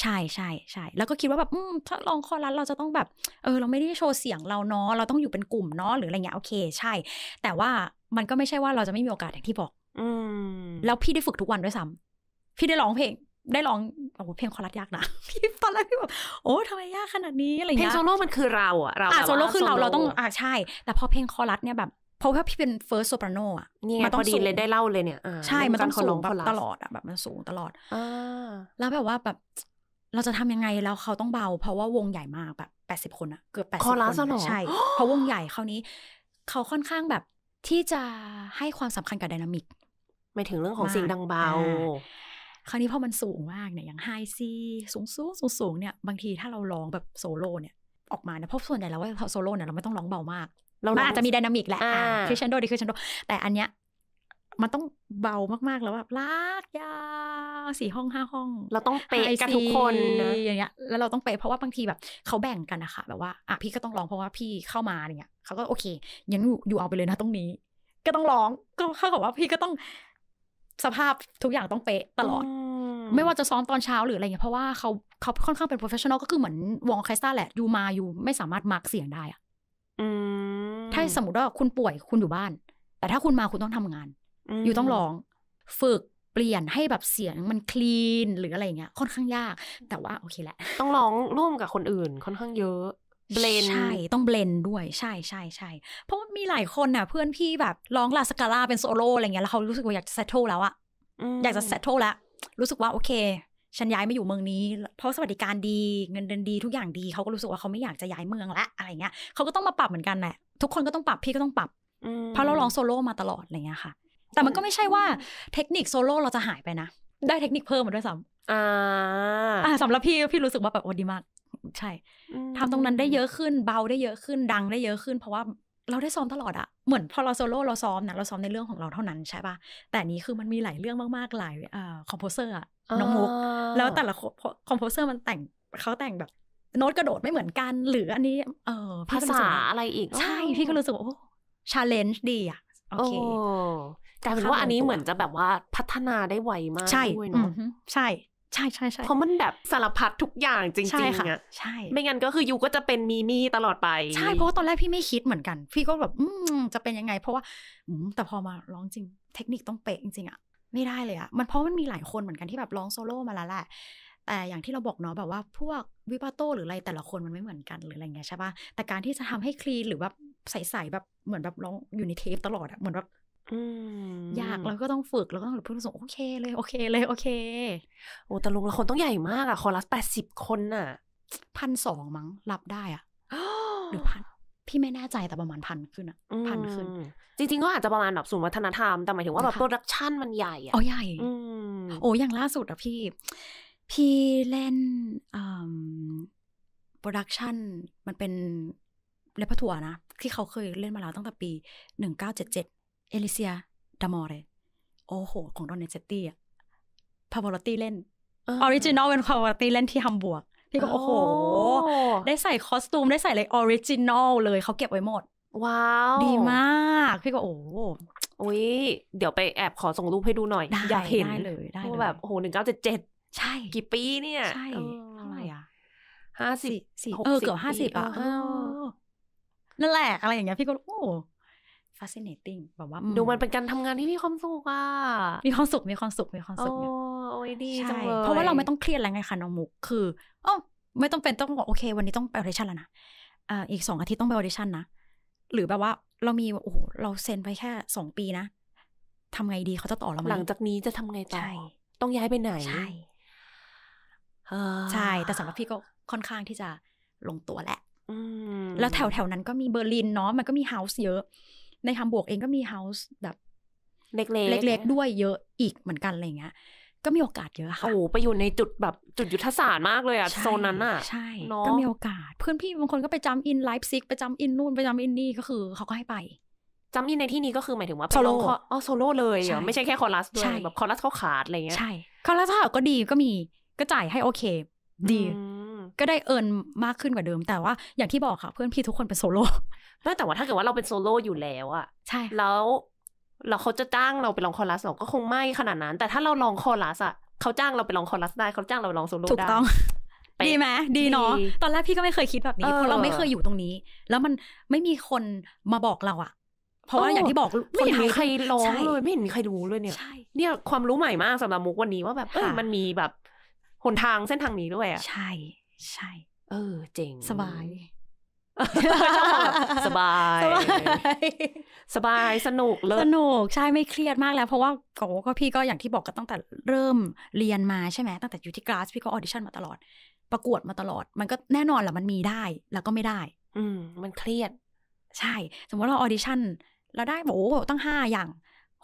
ใช่ใช่ใช่แล้วก็คิดว่าแบบถ้าลองคอรัสเราจะต้องแบบเออ เราไม่ได้โชว์เสียงเราเนาะเราต้องอยู่เป็นกลุ่มเนาะหรืออะไรเงี้ยโอเค ใช่ แต่ว่ามันก็ไม่ใช่ว่าเราจะไม่มีโอกาสอย่างที่บอก อืแล้วพี่ได้ฝึกทุกวันด้วยซ้ำพี่ได้ร้องเพลงได้ลองโอ้เพลงคอรัสยากนะ พี่ตอนแรกพี่แบบโอ้ทำไมยากขนาดนี้อะไรเงี้ยเพลงโซโล่มันคือเราอะเราอะโซโล่คือเราเราต้องอ่าใช่แต่พอเพลงคอรัสเนี่ยแบบเพราะว่าพี่เป็นเฟิร์สโซปราโนอ่ะมันต้องดีเลยได้เล่าเลยเนี่ย ใช่มันต้องสูงแบบตลอดอะแบบมันสูงตลอดอแล้วแบบว่าแบบเราจะทำยังไงแล้วเขาต้องเบา เพราะว่าวงใหญ่มากแบบแปดสิบคนอะเกือบแปดสิบคนใช่เพราะวงใหญ่คราวนี้ เขาค่อนข้างแบบที่จะให้ความสำคัญกับดินามิกไม่ถึงเรื่องของเสียงดังเบาคราวนี้พอมันสูงมากเนี่ยอย่างไฮซีสูงสูงสูงสูงเนี่ยบางทีถ้าเราร้องแบบโซโล่เนี่ย ออกมาเนียเพราะส่วนใหญ่แล้วว่าโซโล่เนี่ยเราไม่ต้องร้องเบามาก เราอาจจะมีดินามิกแหละคริชันโดดิคริชันโดแต่อันเนี้ยมันต้องเบามากๆแล้วแบบลากยาวสี่ห้องห้าห้อง เราต้องเปะกันทุกคนนะอย่างเงี้ยแล้วเราต้องเปะเพราะว่าบางทีแบบ เขาแบ่งกันนะคะแบบว่าอ่ะ พี่ก็ต้องร้องเพราะว่าพี่เข้ามาเนี่ยเขาก็โอเค ยังอยู่เอาไปเลยนะตรงนี้ ก็ต้องร้องก็เขากับว่าพี่ก็ต้องสภาพทุกอย่างต้องเป๊ะตลอด ไม่ว่าจะซ้อมตอนเช้าหรืออะไรเงี้ยเพราะว่าเขาเขาค่อนข้างเป็นโปรเฟชชั่นอลก็คือเหมือนวงออคสตาแหละอยู่มาอยู่ไม่สามารถมาร์กเสียงได้อะถ้าสมมติว่าคุณป่วยคุณอยู่บ้าน แต่ถ้าคุณมาคุณต้องทำงาน อยู่ต้องร้องฝึก เปลี่ยนให้แบบเสียงมันคลีนหรืออะไรเงี้ยค่อนข้างยาก แต่ว่าโอเคแหละต้องร้องร่วมกับคนอื่น ค่อนข้างเยอะเบลนใช่ต้องเบลนด้วย ใช่ใช่ใช่เพราะมีหลายคนน่ะเพื่อนพี่แบบร้องลาสกาล่าเป็นโซโล่อะไรเงี้ยแล้วเขารู้สึกว่าอยากจะเซตโตแล้วอะอยากจะเซตโตแล้วรู้สึกว่าโอเคฉันย้ายมาอยู่เมืองนี้ เพราะสวัสดิการดีเงินเดือนดีทุกอย่างดีเขาก็รู้สึกว่าเขาไม่อยากจะย้ายเมืองละอะไรเงี้ย เขาก็ต้องมาปรับเหมือนกันแหละทุกคนก็ต้องปรับพี่ก็ต้องปรับเพราะเราร้องโซโล่มาตลอดอะไรเงี้ยค่ะแต่มันก็ไม่ใช่ว่าเทคนิคโซโล่เราจะหายไปนะ ได้เทคนิคเพิ่มมาด้วยซ้ำอ่าสำหรับพี่พี่รู้สึกว่าแบบอดีมากใช่ ทำตรงนั้นได้เยอะขึ้นเบาได้เยอะขึ้นดังได้เยอะขึ้นเพราะว่าเราได้ซ้อมตลอดอะเหมือนพอเราโซโล่เราซ้อมนะเราซ้อมในเรื่องของเราเท่านั้นใช่ปะแต่นี้คือมันมีหลายเรื่องมากๆหลายอ่คอมโพเซอร์อะน้องมุกแล้วแต่ละคอมโพเซอร์มันแต่งเขาแต่งแบบ โน้ตกระโดดไม่เหมือนกัน หรืออันนี้ เออภาษาอะไรอีกใช่พี่ก็รู้สึกว่าโอ้ชาเลนจ์ดีอะโอเคกลายเป็นว่าอันนี้เหมือนจะแบบว่าพัฒนาได้ไวมากใช่ใช่ใช่ใช่ใช่เพราะมันแบบสารพัดทุกอย่างจริงๆอะใช่ไม่งั้นก็คือยูก็จะเป็นมีมี่ตลอดไป ใช่ เพราะตอนแรกพี่ไม่คิดเหมือนกัน พี่ก็แบบอืมจะเป็นยังไง เพราะว่าอืมแต่พอมาร้องจริง เทคนิคต้องเป๊ะจริงๆ อะ ไม่ได้เลยอะมันเพราะมันมีหลายคนเหมือนกันที่แบบร้องโซโล่มาแล้วแหละ แต่อย่างที่เราบอกเนาะแบบว่าพวกวิปาโตหรืออะไรแต่ละคนมันไม่เหมือนกันหรืออะไรเงี้ยใช่ปะแต่การที่จะทำให้คลีนหรือแบบใสๆแบบเหมือนแบบร้องอยู่ในเทปตลอดอะเหมือนแบบอยากแล้วก็ต้องฝึกแล้วก็ต้องพูดส่งโอเคเลย โอเคเลย โอเค โอ้ตะลุงละคนต้องใหญ่มากอะคอรัสแปดสิบคนน่ะพันสองมั้งรับได้อะหรือพันพี่ไม่แน่ใจแต่ประมาณพันขึ้นอะพันขึ้น จริงๆก็อาจจะประมาณแบบสูนวัฒนธรรม แต่หมายถึงว่าแบบโปรดักชันมันใหญ่อะอ๋อใหญ่โอ้อย่างล่าสุดอะพี่พี่เล่นโปรดักชันมันเป็นเลพทัวนะที่เขาเคยเล่นมาแล้วตั้งแต่ปีหนึ่งเก้าเจ็ดเจ็ดเอลิเซีย ดามอร์เโอ้โห ของดอนเนเซตตี้อะพาวเวอร์ตี้เล่น ออริจินอลเป็นพาวเวอร์ตี้เล่นที่ฮัมบวก พี่ก็โอ้โห ได้ใส่คอสตูมได้ใส่อะไรออริจินอลเลย เขาเก็บไว้หมด ว้าว ดีมาก พี่ก็โอ้อุ้ยเดี๋ยวไปแอบขอส่งรูปให้ดูหน่อยอยากเห็นได้เลยได้เลยแบบโอ้โหหนึ่งเก้าเจ็ดเจ็ด ใช่ กี่ปีเนี่ยใช่เท่าไหร่อ่ะห้าสิบสี่เออเกือบห้าสิบอ่ะนั่นแหละอะไรอย่างเงี้ยพี่ก็โอ้ fascinating แบบว่า ดูมันเป็นการทำงานที่มีความสุขอ่ะมีความสุขมีความสุขมีความสุขโอ้ยดีจังเลยเพราะว่าเราไม่ต้องเครียดอะไรไงค่ะน้องมุกคืออ๋อไม่ต้องเป็นต้องบอกโอเค วันนี้ต้องไปออเดชั่นแล้วนะอ่าอีกสองอาทิตย์ต้องไปออเดชั่นนะหรือแบบว่า เรามีโอ้เราเซ็นไปแค่สองปีนะ ทำไงดีเขาจะต่อเราไหมหลังจากนี้จะทำไงต่อต้องย้ายไปไหนใช่ใช่แต่สำหรับพี่ก็ค่อนข้างที่จะลงตัวแหละแล้วแถวแถวนั้นก็มีเบอร์ลินเนาะมันก็มีเฮาส์เยอะในฮัมบวกเองก็มีเฮาส์แบบ เล็กๆเล็กๆด้วยเยอะอีกเหมือนกัน อะไรเงี้ยก็มีโอกาสเยอะค่ะโอ้ไปอยู่ในจุดแบบจุดยุทธศาสตร์มากเลยอะโซนนั้นอะใช่ ก็มีโอกาส เพื่อนพี่บางคนก็ไปจำอินไลฟ์ซิกไปจำอินนู่นไปจำอินนี่ ก็คือเขาก็ให้ไปจำอินในที่นี้ก็คือหมายถึงว่าโซโล่อ๋อโซโล่เลยไม่ใช่แค่คอรัสด้วยแบบคอรัสเขาขาดอะไรเงี้ยใช่คอรัสเขาขาดก็ดีก็มีก็จ่ายให้โอเค ดีก็ได้เอินมากขึ้นกว่าเดิม แต่ว่าอย่างที่บอกค่ะเพื่อนพี่ทุกคนเป็นโซโล่่แต่ว่าถ้าเกิดว่าเราเป็นโซโล่อยู่แล้วอะใช่ แล้ว เราเขาจะจ้างเราไปลองคอรัสเราก็คงไม่ขนาดนั้น แต่ถ้าเราลองคอรัสอะเขาจ้างเราไปลองคอรัสได้ เขาจ้างเราไปลองโซโล่ได้ถูกต้อง ดีไหมดีเนาะตอนแรกพี่ก็ไม่เคยคิดแบบนี้เพราะเราไม่เคยอยู่ตรงนี้ แล้วมันไม่มีคนมาบอกเราอะเพราะว่าอย่างที่บอกไม่เห็นมีใครร้องเลยไม่เห็นมีใครรู้เลยเนี่ยใช่เนี่ยความรู้ใหม่มากสำหรับมุกวันนี้ว่าแบบมันมีแบบหนทางเส้นทางนี้ด้วยอ่ะใช่ใช่ เออ เจ๋งสบาย สบาย สบายสนุกเลยสนุกใช่ไม่เครียดมากแล้ว เพราะว่าโอ้ก็พี่ก็อย่างที่บอกก็ตั้งแต่เริ่มเรียนมาใช่ไหมตั้งแต่อยู่ที่กลาสพี่ก็ออดิชั่นมาตลอดประกวดมาตลอด มันก็แน่นอนแหละมันมีได้แล้วก็ไม่ได้ อืมมันเครียด ใช่สมมติเราออดิชั่นเราได้โอ้ตั้งห้าอย่าง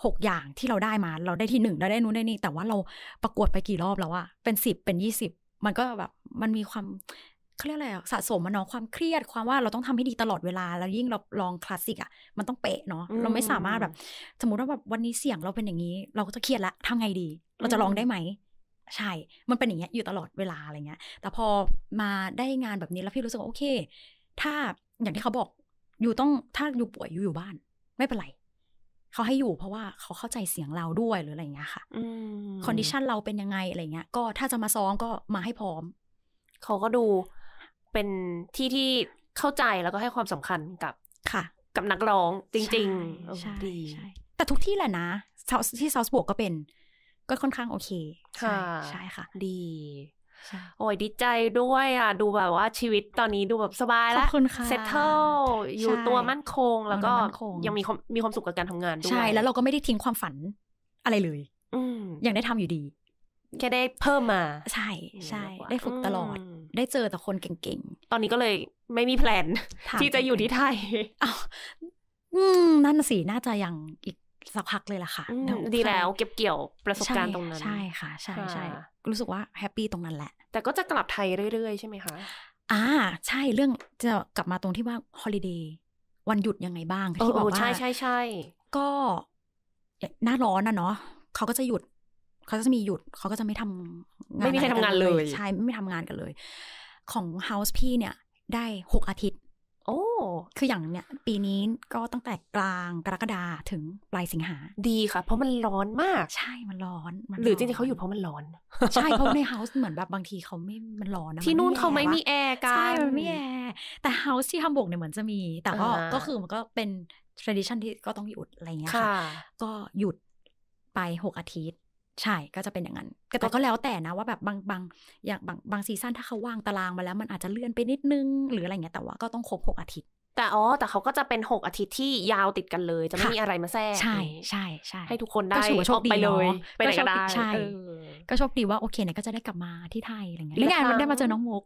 หกอย่างที่เราได้มา เราได้ที่หนึ่งเราได้นู้นได้นี่แต่ว่าเราประกวดไปกี่รอบแล้วอะเป็นสิบเป็นยี่สิบมันก็แบบมันมีความเขาเรียกอะไรสะสมมาเนาะความเครียดความว่า เราต้องทำให้ดีตลอดเวลา แล้วยิ่งเราลองคลาสสิกอ่ะมันต้องเป๊ะเนาะเราไม่สามารถแบบ สมมติว่าแบบวันนี้เสียงเราเป็นอย่างนี้ เราก็จะเครียดละทำไงดี เราจะลองได้ไหมใช่ มันเป็นอย่างเงี้ย อยู่ตลอดเวลาอะไรเงี้ยแต่พอมาได้งานแบบนี้แล้วพี่รู้สึกว่าโอเค ถ้าอย่างที่เขาบอกอยู่ต้องถ้าอยู่ป่วยอยู่อยู่บ้านไม่เป็นไรเขาให้อยู่เพราะว่าเขาเข้าใจเสียงเราด้วยหรืออะไรเงี้ยค่ะคอนดิชันเราเป็นยังไงอะไรเงี้ย ก็ถ้าจะมาซ้อมก็มาให้พร้อม เขาก็ดูเป็นที่ที่เข้าใจแล้วก็ให้ความสำคัญกับค่ะ กับนักร้องจริงๆริงดี แต่ทุกที่แหละนะที่ซาวส์บวกก็เป็นก็ค่อนข้างโอเค ใช่ใช่ค่ะ ดีโอ้ยดีใจด้วยอ่ะดูแบบว่าชีวิตตอนนี้ดูแบบสบาย แล้วเซตเทิลอยู่ตัวมั่นคงแล้วก็ยังมีมีความสุขกับการทำงานด้วยใช่แล้วเราก็ไม่ได้ทิ้งความฝันอะไรเลย อืยังได้ทำอยู่ดี แค่ได้เพิ่มมา ใช่ใช่ได้ฝึกตลอดได้เจอแต่คนเก่งๆตอนนี้ก็เลยไม่มีแผนที่จะอยู่ที่ไทยอ้าวนั่นสิน่าจะยังอีกสักพักเลยล่ะค่ะดีแล้วเก็บเกี่ยวประสบการณ์ตรงนั้น ใช่ค่ะ ใช่ใช่ รู้สึกว่าแฮปปี้ตรงนั้นแหละ แต่ก็จะกลับไทยเรื่อยๆใช่ไหมคะอ่าใช่เรื่องจะกลับมาตรงที่ว่าฮอลิเดย์วันหยุดยังไงบ้างที่บอกว่าใช่ใช่ใช่ก็หน้าร้อนนะเนาะเขาก็จะหยุดเขาจะมีหยุดเขาก็จะไม่ทำงานไม่มีใครทำงานเลย ใช่ไม่ทำงานกันเลย ของเฮาส์พี่ เนี่ย ได้หกอาทิตย์โอ้คืออย่างเนี้ยปีนี้ก็ตั้งแต่กลางกรกฎาถึงปลายสิงหา ดีค่ะ เพราะมันร้อนมากใช่มันร้อนหรือจริงๆเขาอยู่เพราะมันร้อน ใช่เพราะในเฮาส์เหมือนแบบบางทีเขาไม่มันร้อนนะที่นู่นเขาไม่มีแอร์กันใช่มันไม่แอร์แต่เฮาส์ที่ฮัมบวกเนี่ยเหมือนจะมี แต่ก็ก็คือมันก็เป็น tradition ที่ก็ต้องหยุดอะไรเงี้ยค่ะ ก็หยุดไปหกอาทิตย์ใช่ก็จะเป็นอย่างนั้นแต่ก็แล้วแต่นะว่าแบบบางบางอย่างบางบางซีซั่นถ้าเขาว่างตารางมาแล้วมันอาจจะเลื่อนไปนิดนึงหรืออะไรเงี้ยแต่ว่าก็ต้องครบหกอาทิตย์ แต่อ๋อแต่เขาก็จะเป็นหกอาทิตย์ที่ยาวติดกันเลยจะไม่มีอะไรมาแทรกใช่ใช่ใช่ให้ทุกคนได้ก็ถือว่าโชคดีไปเลยไปไหนก็ได้ใช่ก็โชคดีว่าโอเคเนี่ยก็จะได้กลับมาที่ไทยอะไรเงี้ยหรืงานมันได้มาเจอน้องมุก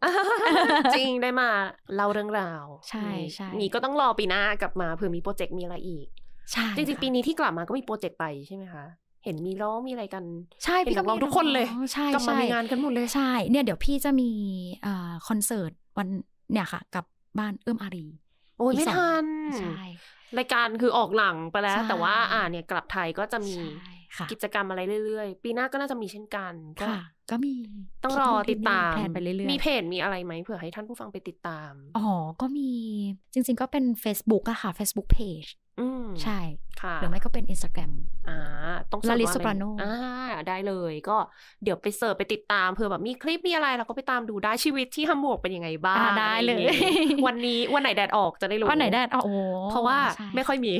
จริงได้มาเล่าเรื่องราว ใช่ใช่นี่ก็ต้องรอปีหน้ากลับมาเผื่อมีโปรเจกต์มีอะไรอีกใช่จริงๆ ปีนี้ที่กลับมาก็มีโปรเจกต์ไปใช่ไหมคะเห็นมีร้องมีอะไรกันใช่พี่ก็มรองทุกคนเลยใช่กลัมมีงานกันหมดเลยใช่ เนี่ยเดี๋ยวพี่จะมีอคอนเสิร์ตวันเนี่ยค่ะกับบ้านเอื้อมอารี โอ้ยไม่ทันใช่รายการคือออกหลังไปแล้ว แต่ว่าอ่าเนี่ยกลับไทยก็จะมีกิจกรรมอะไรเรื่อย ๆ ปีหน้าก็น่าจะมีเช่นกันก็ก็มีต้องรอติดตามแผนไปเรื่อยๆมีเพจมีอะไรไหมเผื่อให้ท่านผู้ฟังไปติดตาม อ๋อ ก็มี จริง ๆ ก็เป็น Facebook อะค่ะ Facebook Page ใช่ค่ะ หรือไม่ก็เป็น Instagram อ่าต้องลาลิสปราโนอ่าได้เลย ก็เดี๋ยวไปเสิร์ชไปติดตามเผื่อแบบมีคลิปมีอะไรเราก็ไปตามดูได้ชีวิตที่ฮัมบวกเป็นยังไงบ้างได้เลย วันนี้วันไหนแดดออกจะได้รู้วันไหนแดดออกเพราะว่าไม่ค่อยมี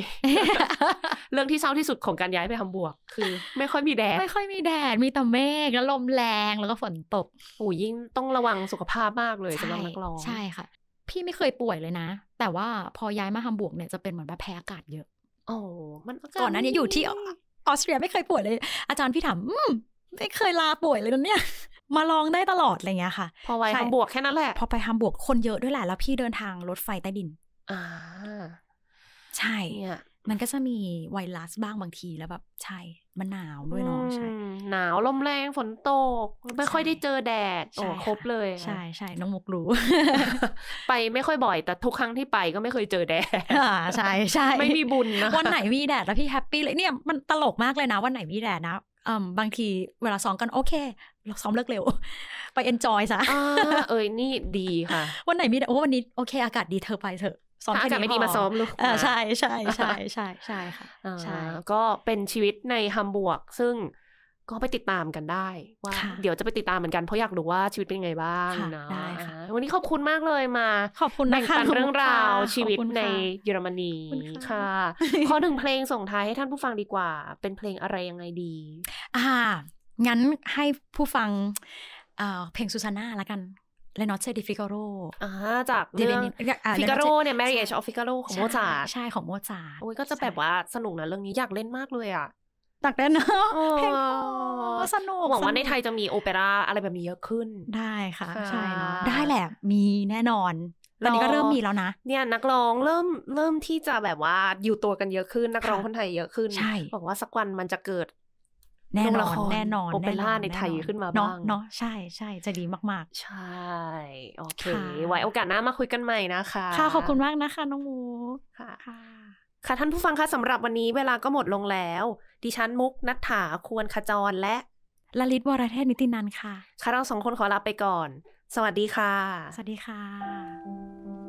เรื่องที่เศร้าที่สุดของการย้ายไปฮัมบวกคคือไม่ค่อยมีแดดไม่ค่อยมีแดดมีแต่เมฆแล้วลมแรงแล้วก็ฝนตกโอ้ยิ่งต้องระวังสุขภาพมากเลยสำหรับนักร้องใช่ค่ะ พี่ไม่เคยป่วยเลยนะ แต่ว่าพอย้ายมาฮัมบูร์กเนี่ยจะเป็นเหมือนแบบแพ้อากาศเยอะ โอ้มันก่อนนั้เนี้อยู่ที่ออสเตรียไม่เคยป่วยเลย อาจารย์พี่ถามอืมไม่เคยลาป่วยเลยนเนี่ย มาลองได้ตลอดอะไรเงี้ยค่ะพอไปฮัมบวกแค่นั้นแหละพอไปฮัมบวกคนเยอะด้วยแหละแล้วพี่เดินทางรถไฟใต้ดิน อ่า ใช่เนี่ยมันก็จะมีไวรัสบ้างบางทีแล้วแบบ ใช่มันหนาวด้วยเนาะใช่หนาวลมแรงฝนตกไม่ค่อยได้เจอแดดโอ้ครบเลย ใช่ใช่น้องมุกรู้ไปไม่ค่อยบ่อย แต่ทุกครั้งที่ไปก็ไม่เคยเจอแดดใช่ใช่ไม่มีบุญนะวันไหนมีแดดแล้วพี่แฮปปี้เลยเนี่ยมันตลกมากเลยนะวันไหนมีแดดนะบางทีเวลาซ้อมกันโอเคเราซ้อมเลิกเร็ว ไปเอนจอยซะเออเอ้ยนี่ดีค่ะวันไหนมีโอ้วันนี้โอเค อากาศดีเธอไปเถอะซ้อมอากาศไม่ดีมาซ้อมลูกอ่าใช่ใช่ใช่ใช่ใช่ค่ะใช่ก็เป็นชีวิตในฮัมบวก ซึ่งก็ไปติดตามกันได้ว่า เดี๋ยวจะไปติดตามเหมือนกันเพราะอยากรู้ว่าชีวิตเป็นยังไงบ้างเนาะวันนี้ขอบคุณมากเลยมา ขอบคุณแบ่งปันเรื่องราว ชีวิตในเยอรมนี ค่ะ ขอถึงเพลงส่งท้ายให้ท่านผู้ฟังดีกว่า เป็นเพลงอะไรยังไงดี อ่า งั้นให้ผู้ฟังเพลงซูซาน่าละกันและนอตเซดิฟิกาโรจากเรื่องฟิกาโรเนี่ยแมรี่เอชออฟฟิกาโรของโมจาร์ใช่ของโมจาร์โอ้ยก็จะแบบว่าสนุกนะเรื่องนี้อยากเล่นมากเลยอ่ะ ตักได้นะเพลงสนุกหวังว่าในไทยจะมีโอเปร่าอะไรแบบนี้เยอะขึ้นได้ค่ะ ใช่เนาะได้แหละ มีแน่นอนตอนนี้ก็เริ่มมีแล้วนะ เนี่ย นักร้องเริ่มเริ่มที่จะแบบว่าอยู่ตัวกันเยอะขึ้น นักร้องคนไทยเยอะขึ้นใช่บอกว่าสักวันมันจะเกิดแน่นอนแน่นอนโอเปร่าในไทยขึ้นมาบ้าง เนาะใช่ใช่จะดีมาก ๆ ใช่ โอเค ไว้ โอกาสหน้ามาคุยกันใหม่นะคะค่ะขอบคุณมากนะคะ น้องมูค่ะ ค่ะท่านผู้ฟังคะสำหรับวันนี้เวลาก็หมดลงแล้ว ดิฉันมุกนัฐถาควรขจรและลลิตวรเทศนิตินันค่ะ ค่ะเราสองคนขอลาไปก่อน สวัสดีค่ะ สวัสดีค่ะ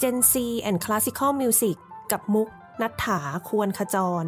Gen C and Classical Music กับมุกนัฐถาควรขจร